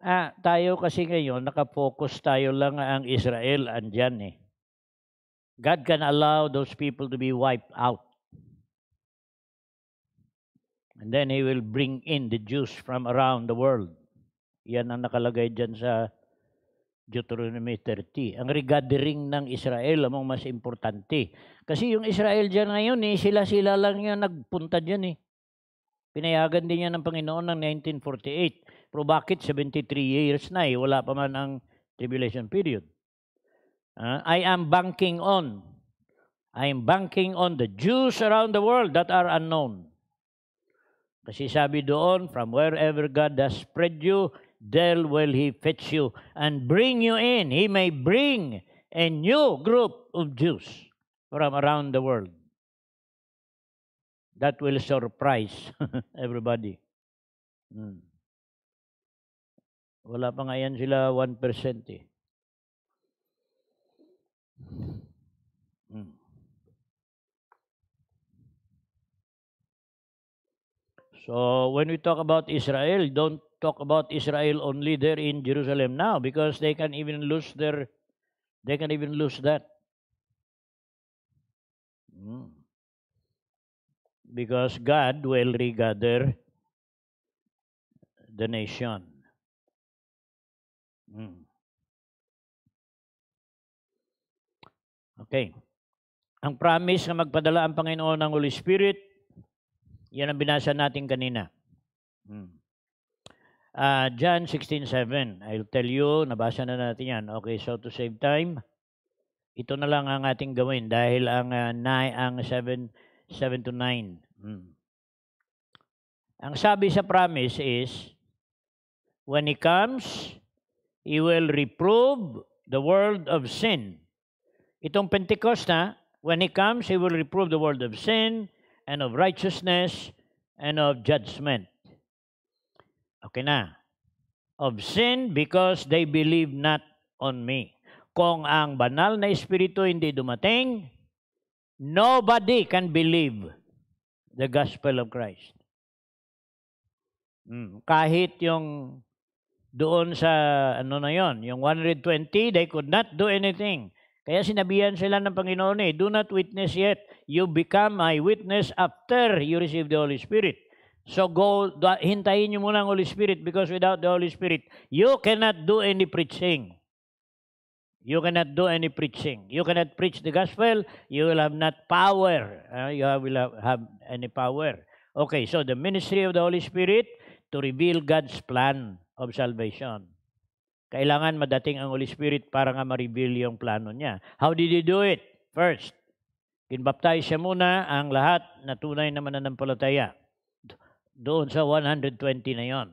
Ah, tayo kasi ngayon, nakafocus tayo lang ang Israel, andyan eh. God can allow those people to be wiped out. And then He will bring in the Jews from around the world. Yan ang nakalagay dyan sa Deuteronomy 30. Ang regathering ng Israel, among mas importante. Kasi yung Israel dyan ngayon, eh, sila-sila lang yan nagpunta dyan eh. Pinayagan din yan ng Panginoon ng 1948 pero bakit 73 years na eh, wala pa man ang tribulation period? Uh, I am banking on. I am banking on the Jews around the world that are unknown. Kasi sabi doon, from wherever God has spread you, there will He fetch you and bring you in. He may bring a new group of Jews from around the world. That will surprise everybody. Mm. Wala pa nga yan sila 1% eh. Hmm. So when we talk about Israel, don't talk about Israel only there in Jerusalem now because they can even lose their they can even lose that. Hmm. Because God will regather the nation. Mm. Okay. Ang promise na magpadala ang Panginoon ng Holy Spirit, yan ang binasa natin kanina. Mm. Uh, John 16.7, I'll tell you, nabasa na natin yan. Okay, so to save time, ito na lang ang ating gawin dahil ang, uh, nine, ang 7, 7 to 9. Mm. Ang sabi sa promise is, when He comes, He will reprove the world of sin. Itong Pentecost, Pentecosta, when He comes, He will reprove the world of sin and of righteousness and of judgment. Okay na. Of sin because they believe not on me. Kung ang banal na Espiritu hindi dumating, nobody can believe the gospel of Christ. Hmm. Kahit yung doon sa ano na yon, yung 120, they could not do anything. Kaya sinabihan sila ng Panginoon eh, do not witness yet. You become my witness after you receive the Holy Spirit. So go, hintayin nyo muna ang Holy Spirit because without the Holy Spirit, you cannot do any preaching. You cannot do any preaching. You cannot preach the gospel. You will have not power. Uh, you will have, have any power. Okay, so the ministry of the Holy Spirit to reveal God's plan of salvation. Kailangan madating ang Holy Spirit para nga ma-reveal yung plano niya. How did he do it? First, kinbaptize siya muna ang lahat na tunay na mananampalataya. Doon sa 120 na yon.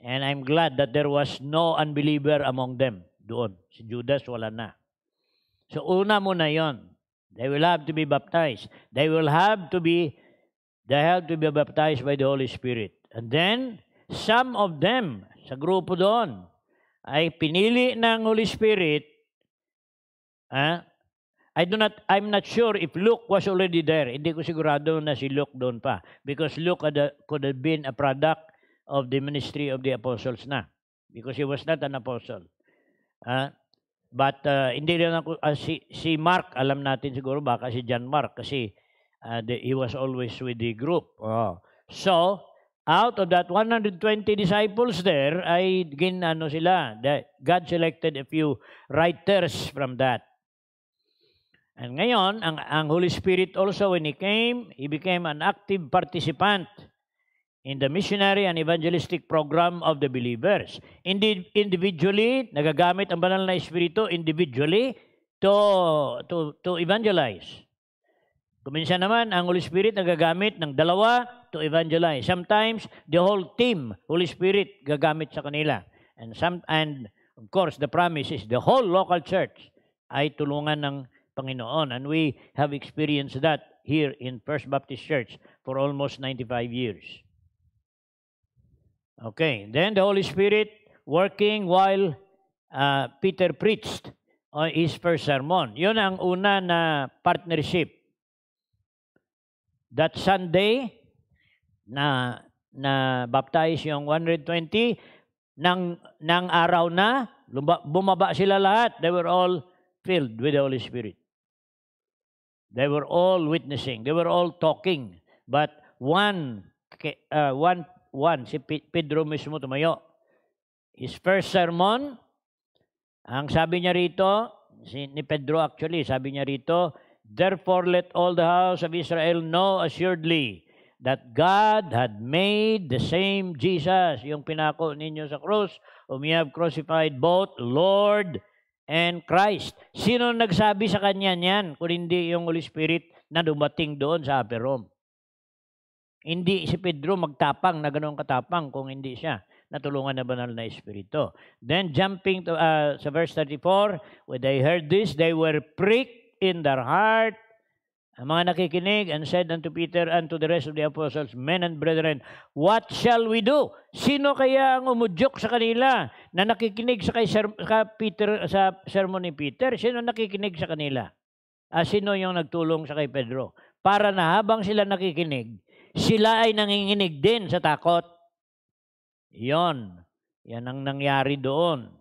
And I'm glad that there was no unbeliever among them. Doon. Si Judas wala na. So una muna yon. They will have to be baptized. They will have to be they have to be baptized by the Holy Spirit. And then some of them sa grupo doon, ay pinili ng Holy Spirit, ah, I do not, I'm not sure if Luke was already there. Hindi ko sigurado na si Luke doon pa. Because Luke had a, could have been a product of the ministry of the apostles na. Because he was not an apostle. Ah, but uh, hindi rin ako, uh, si, si Mark, alam natin siguro baka si John Mark kasi uh, the, he was always with the group. Oh. So, out of that 120 disciples there, ay gin ano sila, God selected a few writers from that. And ngayon, ang, ang Holy Spirit also, when He came, He became an active participant in the missionary and evangelistic program of the believers. Indeed, individually, nagagamit ang banal na Espiritu individually to, to, to evangelize. Kuminsan naman, ang Holy Spirit nagagamit ng dalawa to evangelize. Sometimes the whole team, Holy Spirit, gagamit sa kanila. And some and of course the promise is the whole local church ay tulungan ng Panginoon. And we have experienced that here in First Baptist Church for almost 95 years. Okay, then the Holy Spirit working while uh, Peter preached on his first sermon. Yun ang una na partnership. That Sunday, na na baptize yung 120 ng ng araw na bumaba sila lahat they were all filled with the Holy Spirit they were all witnessing they were all talking but one uh, one one si Pedro mismo tumayo his first sermon ang sabi niya rito si, ni Pedro actually sabi niya rito therefore let all the house of Israel know assuredly that God had made the same Jesus, yung pinako ninyo sa cross, whom you have crucified both Lord and Christ. Sino nagsabi sa kanya niyan, kung hindi yung Holy Spirit na dumating doon sa Upper Rome? Hindi si Pedro magtapang na ganoon katapang kung hindi siya natulungan na banal na Espiritu. Then jumping to uh, sa verse 34, when they heard this, they were pricked in their heart ang mga nakikinig, and said unto Peter and to the rest of the apostles, Men and brethren, what shall we do? Sino kaya ang umudyok sa kanila na nakikinig sa, kay Sir, ka Peter, sa sermon ni Peter? Sino nakikinig sa kanila? Ah, sino yung nagtulong sa kay Pedro? Para na habang sila nakikinig, sila ay nanginginig din sa takot. Yon. Yan ang nangyari doon.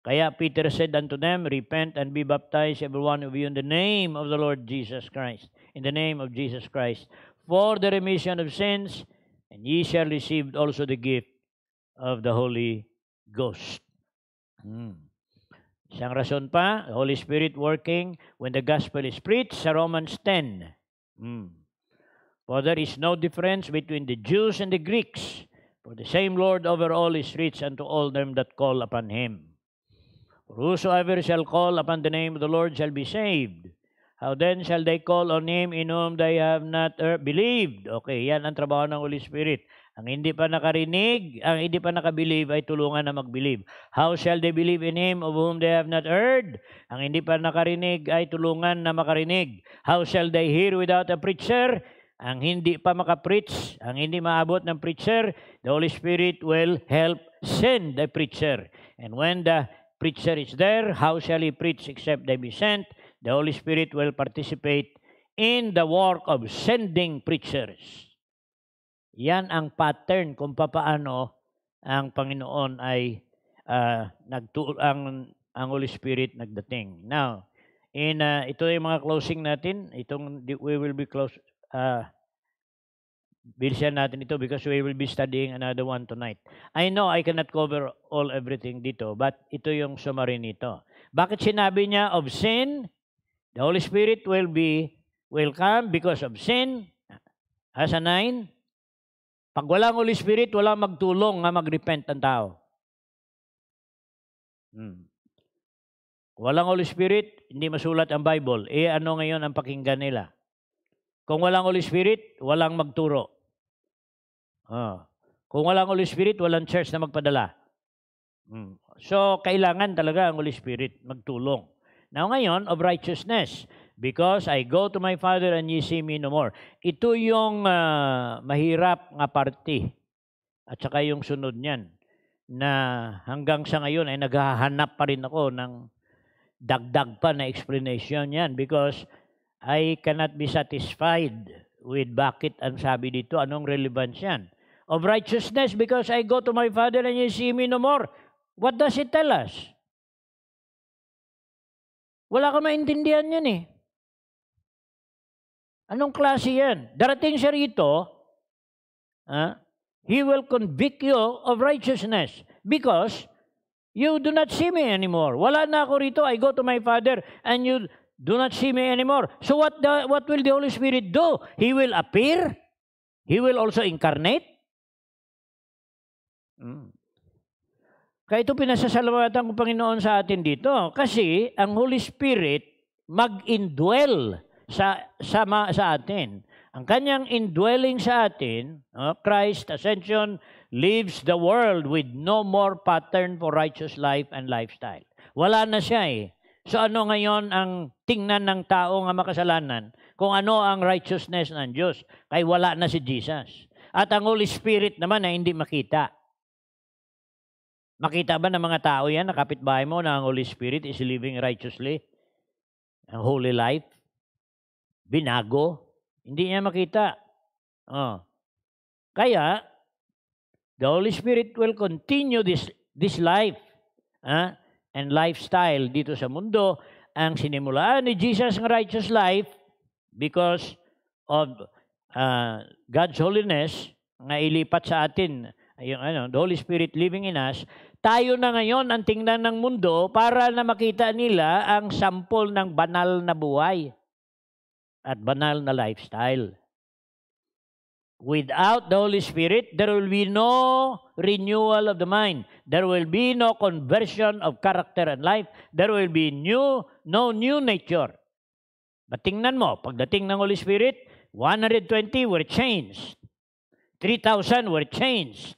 Kaya Peter said unto them, Repent and be baptized, every one of you, in the name of the Lord Jesus Christ, in the name of Jesus Christ, for the remission of sins, and ye shall receive also the gift of the Holy Ghost. Hmm. Isang rason pa, the Holy Spirit working when the gospel is preached sa Romans 10. Hmm. For there is no difference between the Jews and the Greeks, for the same Lord over all is rich unto all them that call upon Him. Whosoever shall call upon the name of the Lord shall be saved. How then shall they call on Him in whom they have not uh, believed? Okay, yan ang trabaho ng Holy Spirit. Ang hindi pa nakarinig, ang hindi pa nakabelieve ay tulungan na magbelieve. How shall they believe in Him of whom they have not heard? Ang hindi pa nakarinig ay tulungan na makarinig. How shall they hear without a preacher? Ang hindi pa makapreach, ang hindi maabot ng preacher, the Holy Spirit will help send the preacher. And when the preacher is there, how shall he preach except they be sent? The Holy Spirit will participate in the work of sending preachers. Yan ang pattern kung paano ang Panginoon ay uh, nagtu ang ang Holy Spirit nagdating. Now, in uh, ito yung mga closing natin. Itong we will be close uh, Bilisan natin ito because we will be studying another one tonight. I know I cannot cover all everything dito, but ito yung summary nito. Bakit sinabi niya of sin? The Holy Spirit will be will come because of sin. Asa 9? Pag walang Holy Spirit, wala magtulong nga magrepent ang tao. Hmm. Walang Holy Spirit, hindi masulat ang Bible. Eh ano ngayon ang pakinggan nila? Kung walang Holy Spirit, walang magturo. Ah. Kung walang Holy Spirit, walang church na magpadala. Hmm. So, kailangan talaga ang Holy Spirit magtulong. Now ngayon, of righteousness. Because I go to my Father and ye see me no more. Ito yung uh, mahirap nga parte. At saka yung sunod niyan na hanggang sa ngayon ay naghahanap pa rin ako ng dagdag pa na explanation yan because I cannot be satisfied with bakit ang sabi dito, anong relevance yan? Of righteousness because I go to my Father and you see me no more. What does it tell us? Wala ka maintindihan yan eh. Anong klase yan? Darating siya rito, ah, He will convict you of righteousness because you do not see me anymore. Wala na ako rito. I go to my Father and you Do not see me anymore. So what, the, what will the Holy Spirit do? He will appear. He will also incarnate. Hmm. Kaya ito pinasasalamatan ko Panginoon sa atin dito. Kasi ang Holy Spirit mag-indwell sa, sa, sa atin. Ang kanyang indwelling sa atin, uh, Christ, ascension, leaves the world with no more pattern for righteous life and lifestyle. Wala na siya eh. So ano ngayon ang tingnan ng tao nga makasalanan? Kung ano ang righteousness ng Diyos? Kay wala na si Jesus. At ang Holy Spirit naman na hindi makita. Makita ba ng mga tao yan, nakapitbahay mo, na ang Holy Spirit is living righteously? Ang holy life? Binago? Hindi niya makita. Oh. Kaya, the Holy Spirit will continue this, this life. Huh? Ah, and lifestyle dito sa mundo, ang sinimulaan ni Jesus ng righteous life because of uh, God's holiness na ilipat sa atin, yung, ano, the Holy Spirit living in us, tayo na ngayon ang tingnan ng mundo para na makita nila ang sample ng banal na buhay at banal na lifestyle. Without the Holy Spirit, there will be no renewal of the mind. There will be no conversion of character and life. There will be new, no new nature. But tingnan mo, pagdating ng Holy Spirit, 120 were changed. 3,000 were changed.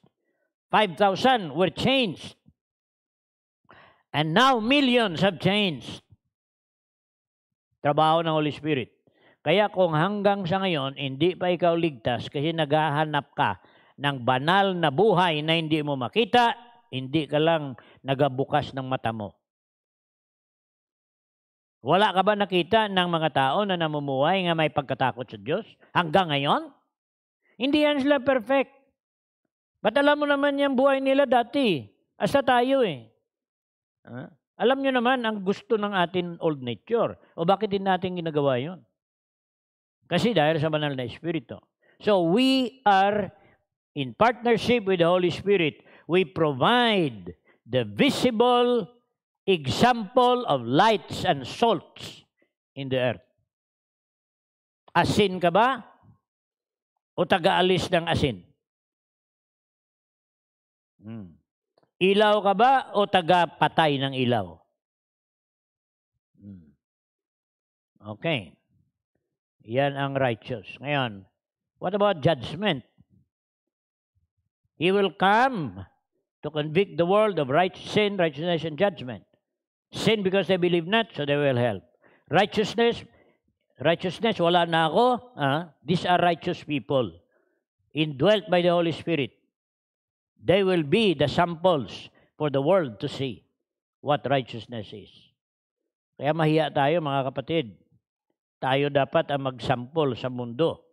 5,000 were changed. And now millions have changed. Trabaho ng Holy Spirit. Kaya kung hanggang sa ngayon, hindi pa ikaw ligtas kasi naghahanap ka ng banal na buhay na hindi mo makita, hindi ka lang nagabukas ng mata mo. Wala ka ba nakita ng mga tao na namumuhay nga may pagkatakot sa Diyos hanggang ngayon? Hindi yan sila perfect. Ba't alam mo naman yung buhay nila dati? Asa tayo eh. Huh? Ah, alam nyo naman ang gusto ng atin old nature. O bakit din natin ginagawa yon? Kasi dahil sa banal na Espiritu. So we are in partnership with the Holy Spirit. We provide the visible example of lights and salts in the earth. Asin ka ba? O tagaalis ng asin? Hmm. Ilaw ka ba o taga-patay ng ilaw? Hmm. Okay. Yan ang righteous. Ngayon, what about judgment? He will come to convict the world of right, sin, righteousness, and judgment. Sin because they believe not, so they will help. Righteousness, righteousness, wala na ako. Ah, these are righteous people, indwelt by the Holy Spirit. They will be the samples for the world to see what righteousness is. Kaya mahiya tayo mga kapatid tayo dapat ang magsampol sa mundo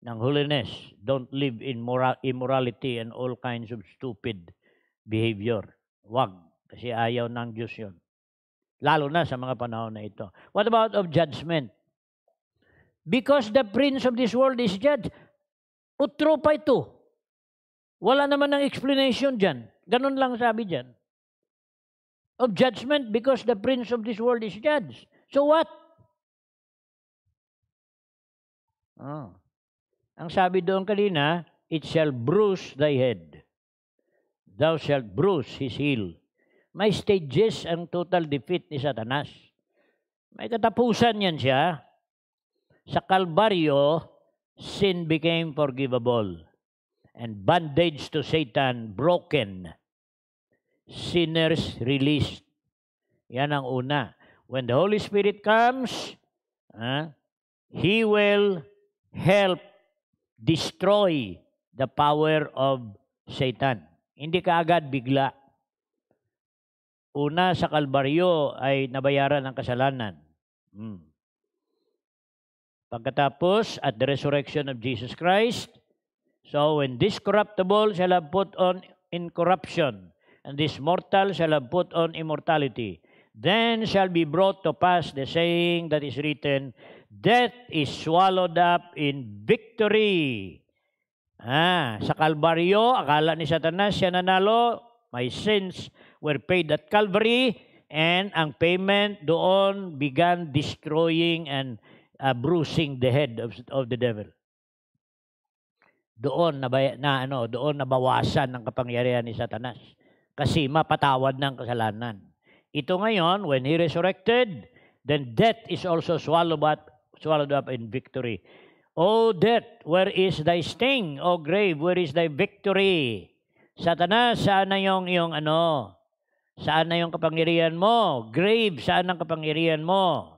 ng holiness. Don't live in moral, immorality and all kinds of stupid behavior. Wag, kasi ayaw ng Diyos yun. Lalo na sa mga panahon na ito. What about of judgment? Because the prince of this world is judged. Utro pa ito. Wala naman ng explanation dyan. Ganun lang sabi dyan. Of judgment because the prince of this world is judged. So what? Oh. Ang sabi doon kanina, it shall bruise thy head. Thou shalt bruise his heel. May stages ang total defeat ni Satanas. May katapusan yan siya. Sa Kalbaryo, sin became forgivable and bandage to Satan broken. Sinners released. Yan ang una. When the Holy Spirit comes, ah, He will help destroy the power of Satan. Hindi kaagad bigla. Una sa Kalbaryo ay nabayaran ang kasalanan. Hmm. Pagkatapos, at the resurrection of Jesus Christ, so when this corruptible shall have put on incorruption, and this mortal shall have put on immortality, then shall be brought to pass the saying that is written, Death is swallowed up in victory. Ah, sa Kalbaryo, akala ni Satanas siya nanalo. My sins were paid at Calvary and ang payment doon began destroying and uh, bruising the head of, of the devil. Doon na, na ano, doon nabawasan ang kapangyarihan ni Satanas kasi mapatawad ng kasalanan. Ito ngayon, when he resurrected, then death is also swallowed up swallowed up in victory. O death, where is thy sting? O grave, where is thy victory? Satanas, saan na yung iyong ano? Saan na yung kapangyarihan mo? Grave, saan ang kapangyarihan mo?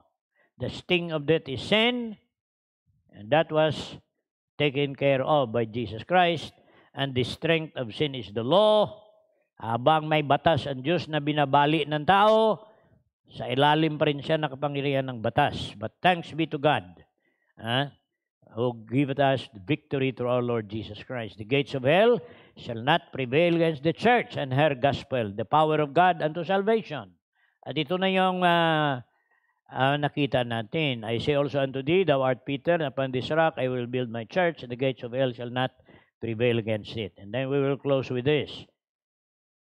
The sting of death is sin, and that was taken care of by Jesus Christ, and the strength of sin is the law. Habang may batas ang Diyos na binabali ng tao, sa ilalim pa rin siya nakapangyarihan ng batas. But thanks be to God huh, ah, who giveth us the victory through our Lord Jesus Christ. The gates of hell shall not prevail against the church and her gospel, the power of God unto salvation. At ito na yung uh, uh, nakita natin. I say also unto thee, thou art Peter, upon this rock I will build my church, and the gates of hell shall not prevail against it. And then we will close with this.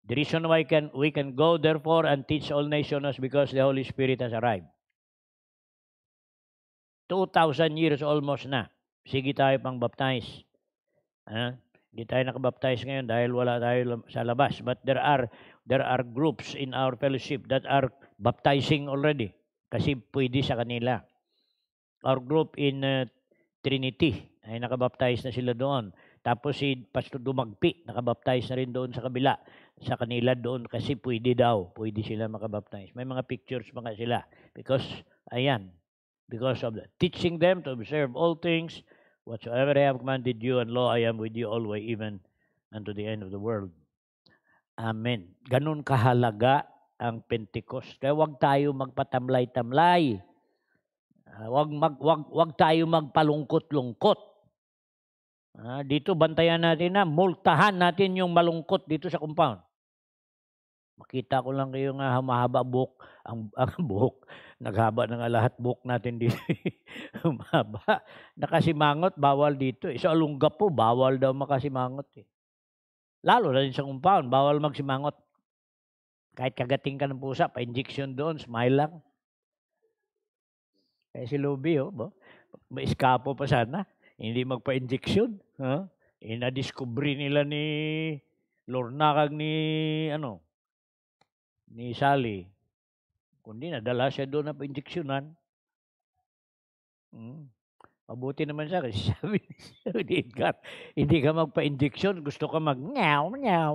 The reason why can, we can go, therefore, and teach all nations because the Holy Spirit has arrived. 2,000 years almost na. Sige tayo pang baptize. Ha? Hindi tayo nakabaptize ngayon dahil wala tayo sa labas. But there are, there are groups in our fellowship that are baptizing already. Kasi pwede sa kanila. Our group in uh, Trinity ay nakabaptize na sila doon. Tapos si Pastor Dumagpi, nakabaptize na rin doon sa kabila. Sa kanila doon kasi pwede daw, pwede sila makabaptize. May mga pictures mga sila. Because, ayan, because of the teaching them to observe all things, whatsoever I have commanded you, and law, I am with you always, even unto the end of the world. Amen. Ganun kahalaga ang Pentecost. Kaya wag tayo magpatamlay-tamlay. Uh, ah, wag mag wag wag tayo magpalungkot-lungkot Ah, dito bantayan natin na, multahan natin yung malungkot dito sa compound. Makita ko lang kayo nga humahaba buhok, ang, ang buhok, naghaba ng lahat buhok natin dito. humahaba. Nakasimangot, bawal dito. Isa eh. e alungga po, bawal daw makasimangot. Eh. Lalo na din sa compound, bawal magsimangot. Kahit kagating ka ng pusa, pa-injection doon, smile lang. Kaya eh, si Luby, oh, bo, may iskapo pa sana hindi magpa-injection. Ha? Inadiskubre nila ni Lornakag ni ano ni Sally. Kundi nadala siya doon na pa-injeksyonan. Hmm. Mabuti naman sa akin. Sabi, sabi ni Edgar, hindi ka magpa-injection, gusto ka mag meow meow.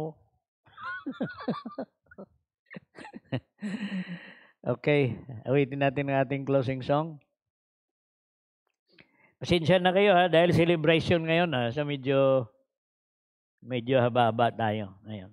okay, awitin natin ang ating closing song. Pasensya na kayo ha, dahil celebration ngayon ha, so medyo medyo haba-haba tayo. Ayan.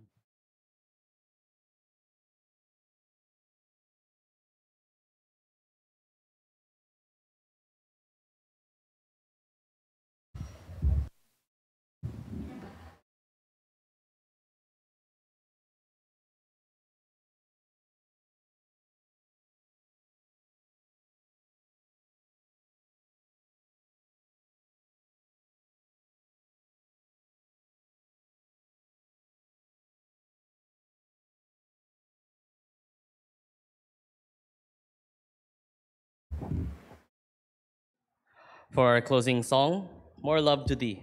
for our closing song, More Love to Thee.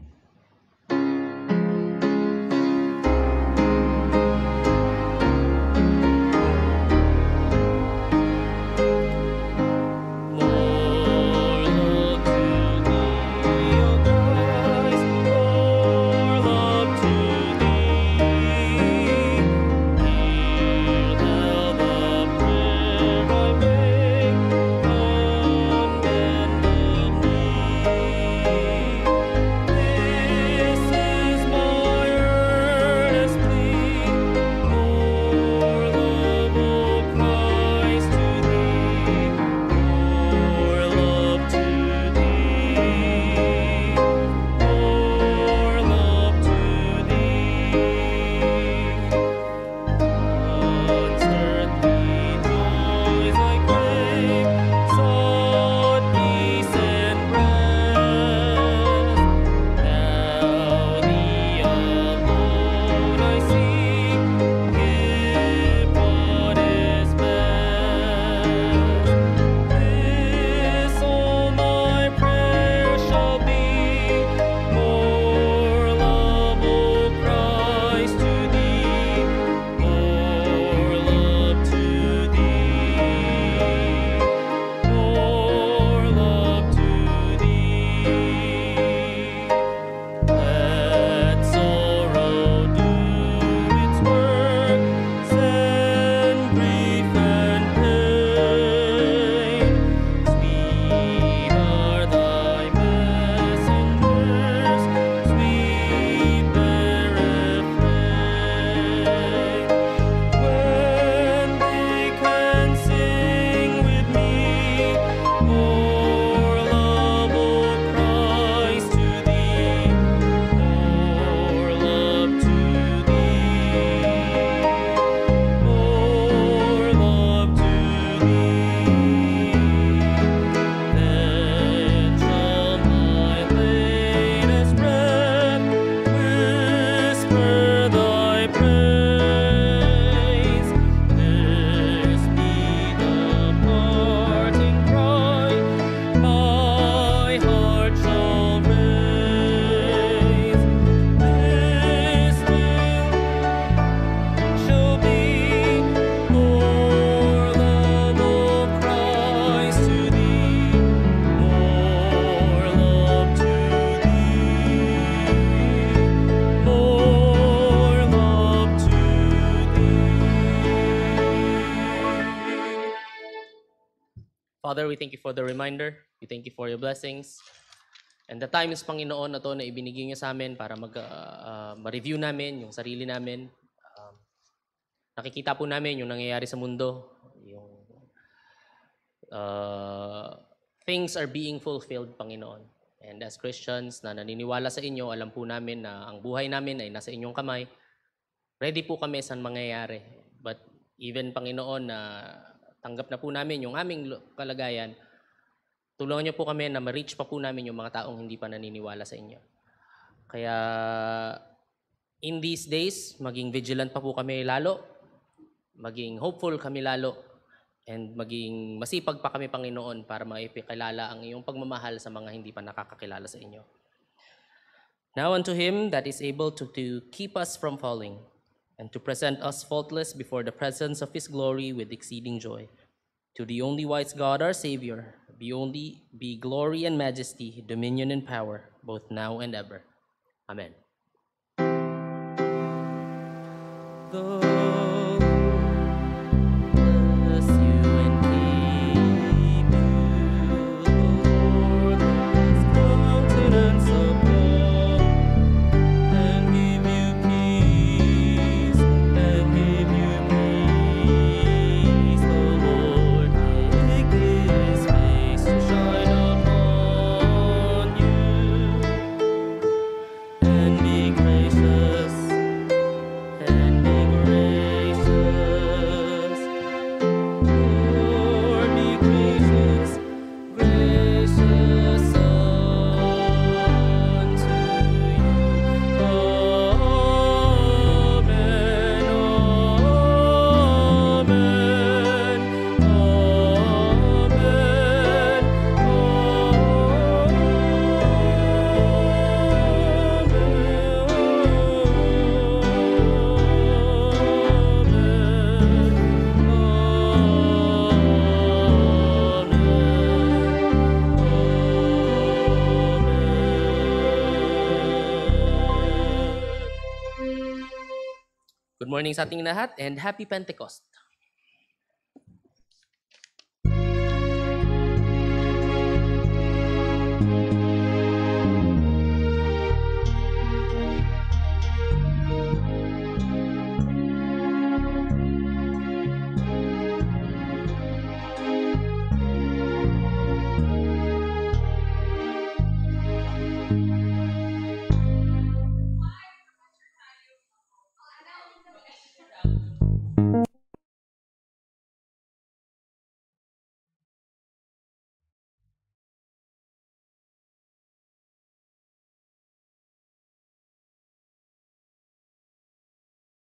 Father, we thank you for the reminder. We thank you for your blessings. And the time is, Panginoon, na to na ibinigay niyo sa amin para mag, uh, uh, ma-review namin yung sarili namin. Um, nakikita po namin yung nangyayari sa mundo. Yung uh, things are being fulfilled, Panginoon. And as Christians na naniniwala sa inyo, alam po namin na ang buhay namin ay nasa inyong kamay. Ready po kami sa mangyayari. But even, Panginoon, na uh, tanggap na po namin yung aming kalagayan. Tulungan niyo po kami na ma-reach pa po namin yung mga taong hindi pa naniniwala sa inyo. Kaya in these days, maging vigilant pa po kami lalo, maging hopeful kami lalo, and maging masipag pa kami Panginoon para maipikilala ang iyong pagmamahal sa mga hindi pa nakakakilala sa inyo. Now unto Him that is able to, to keep us from falling, and to present us faultless before the presence of his glory with exceeding joy. To the only wise God, our Savior, be only be glory and majesty, dominion and power, both now and ever. Amen. The morning sa ating lahat and happy Pentecost!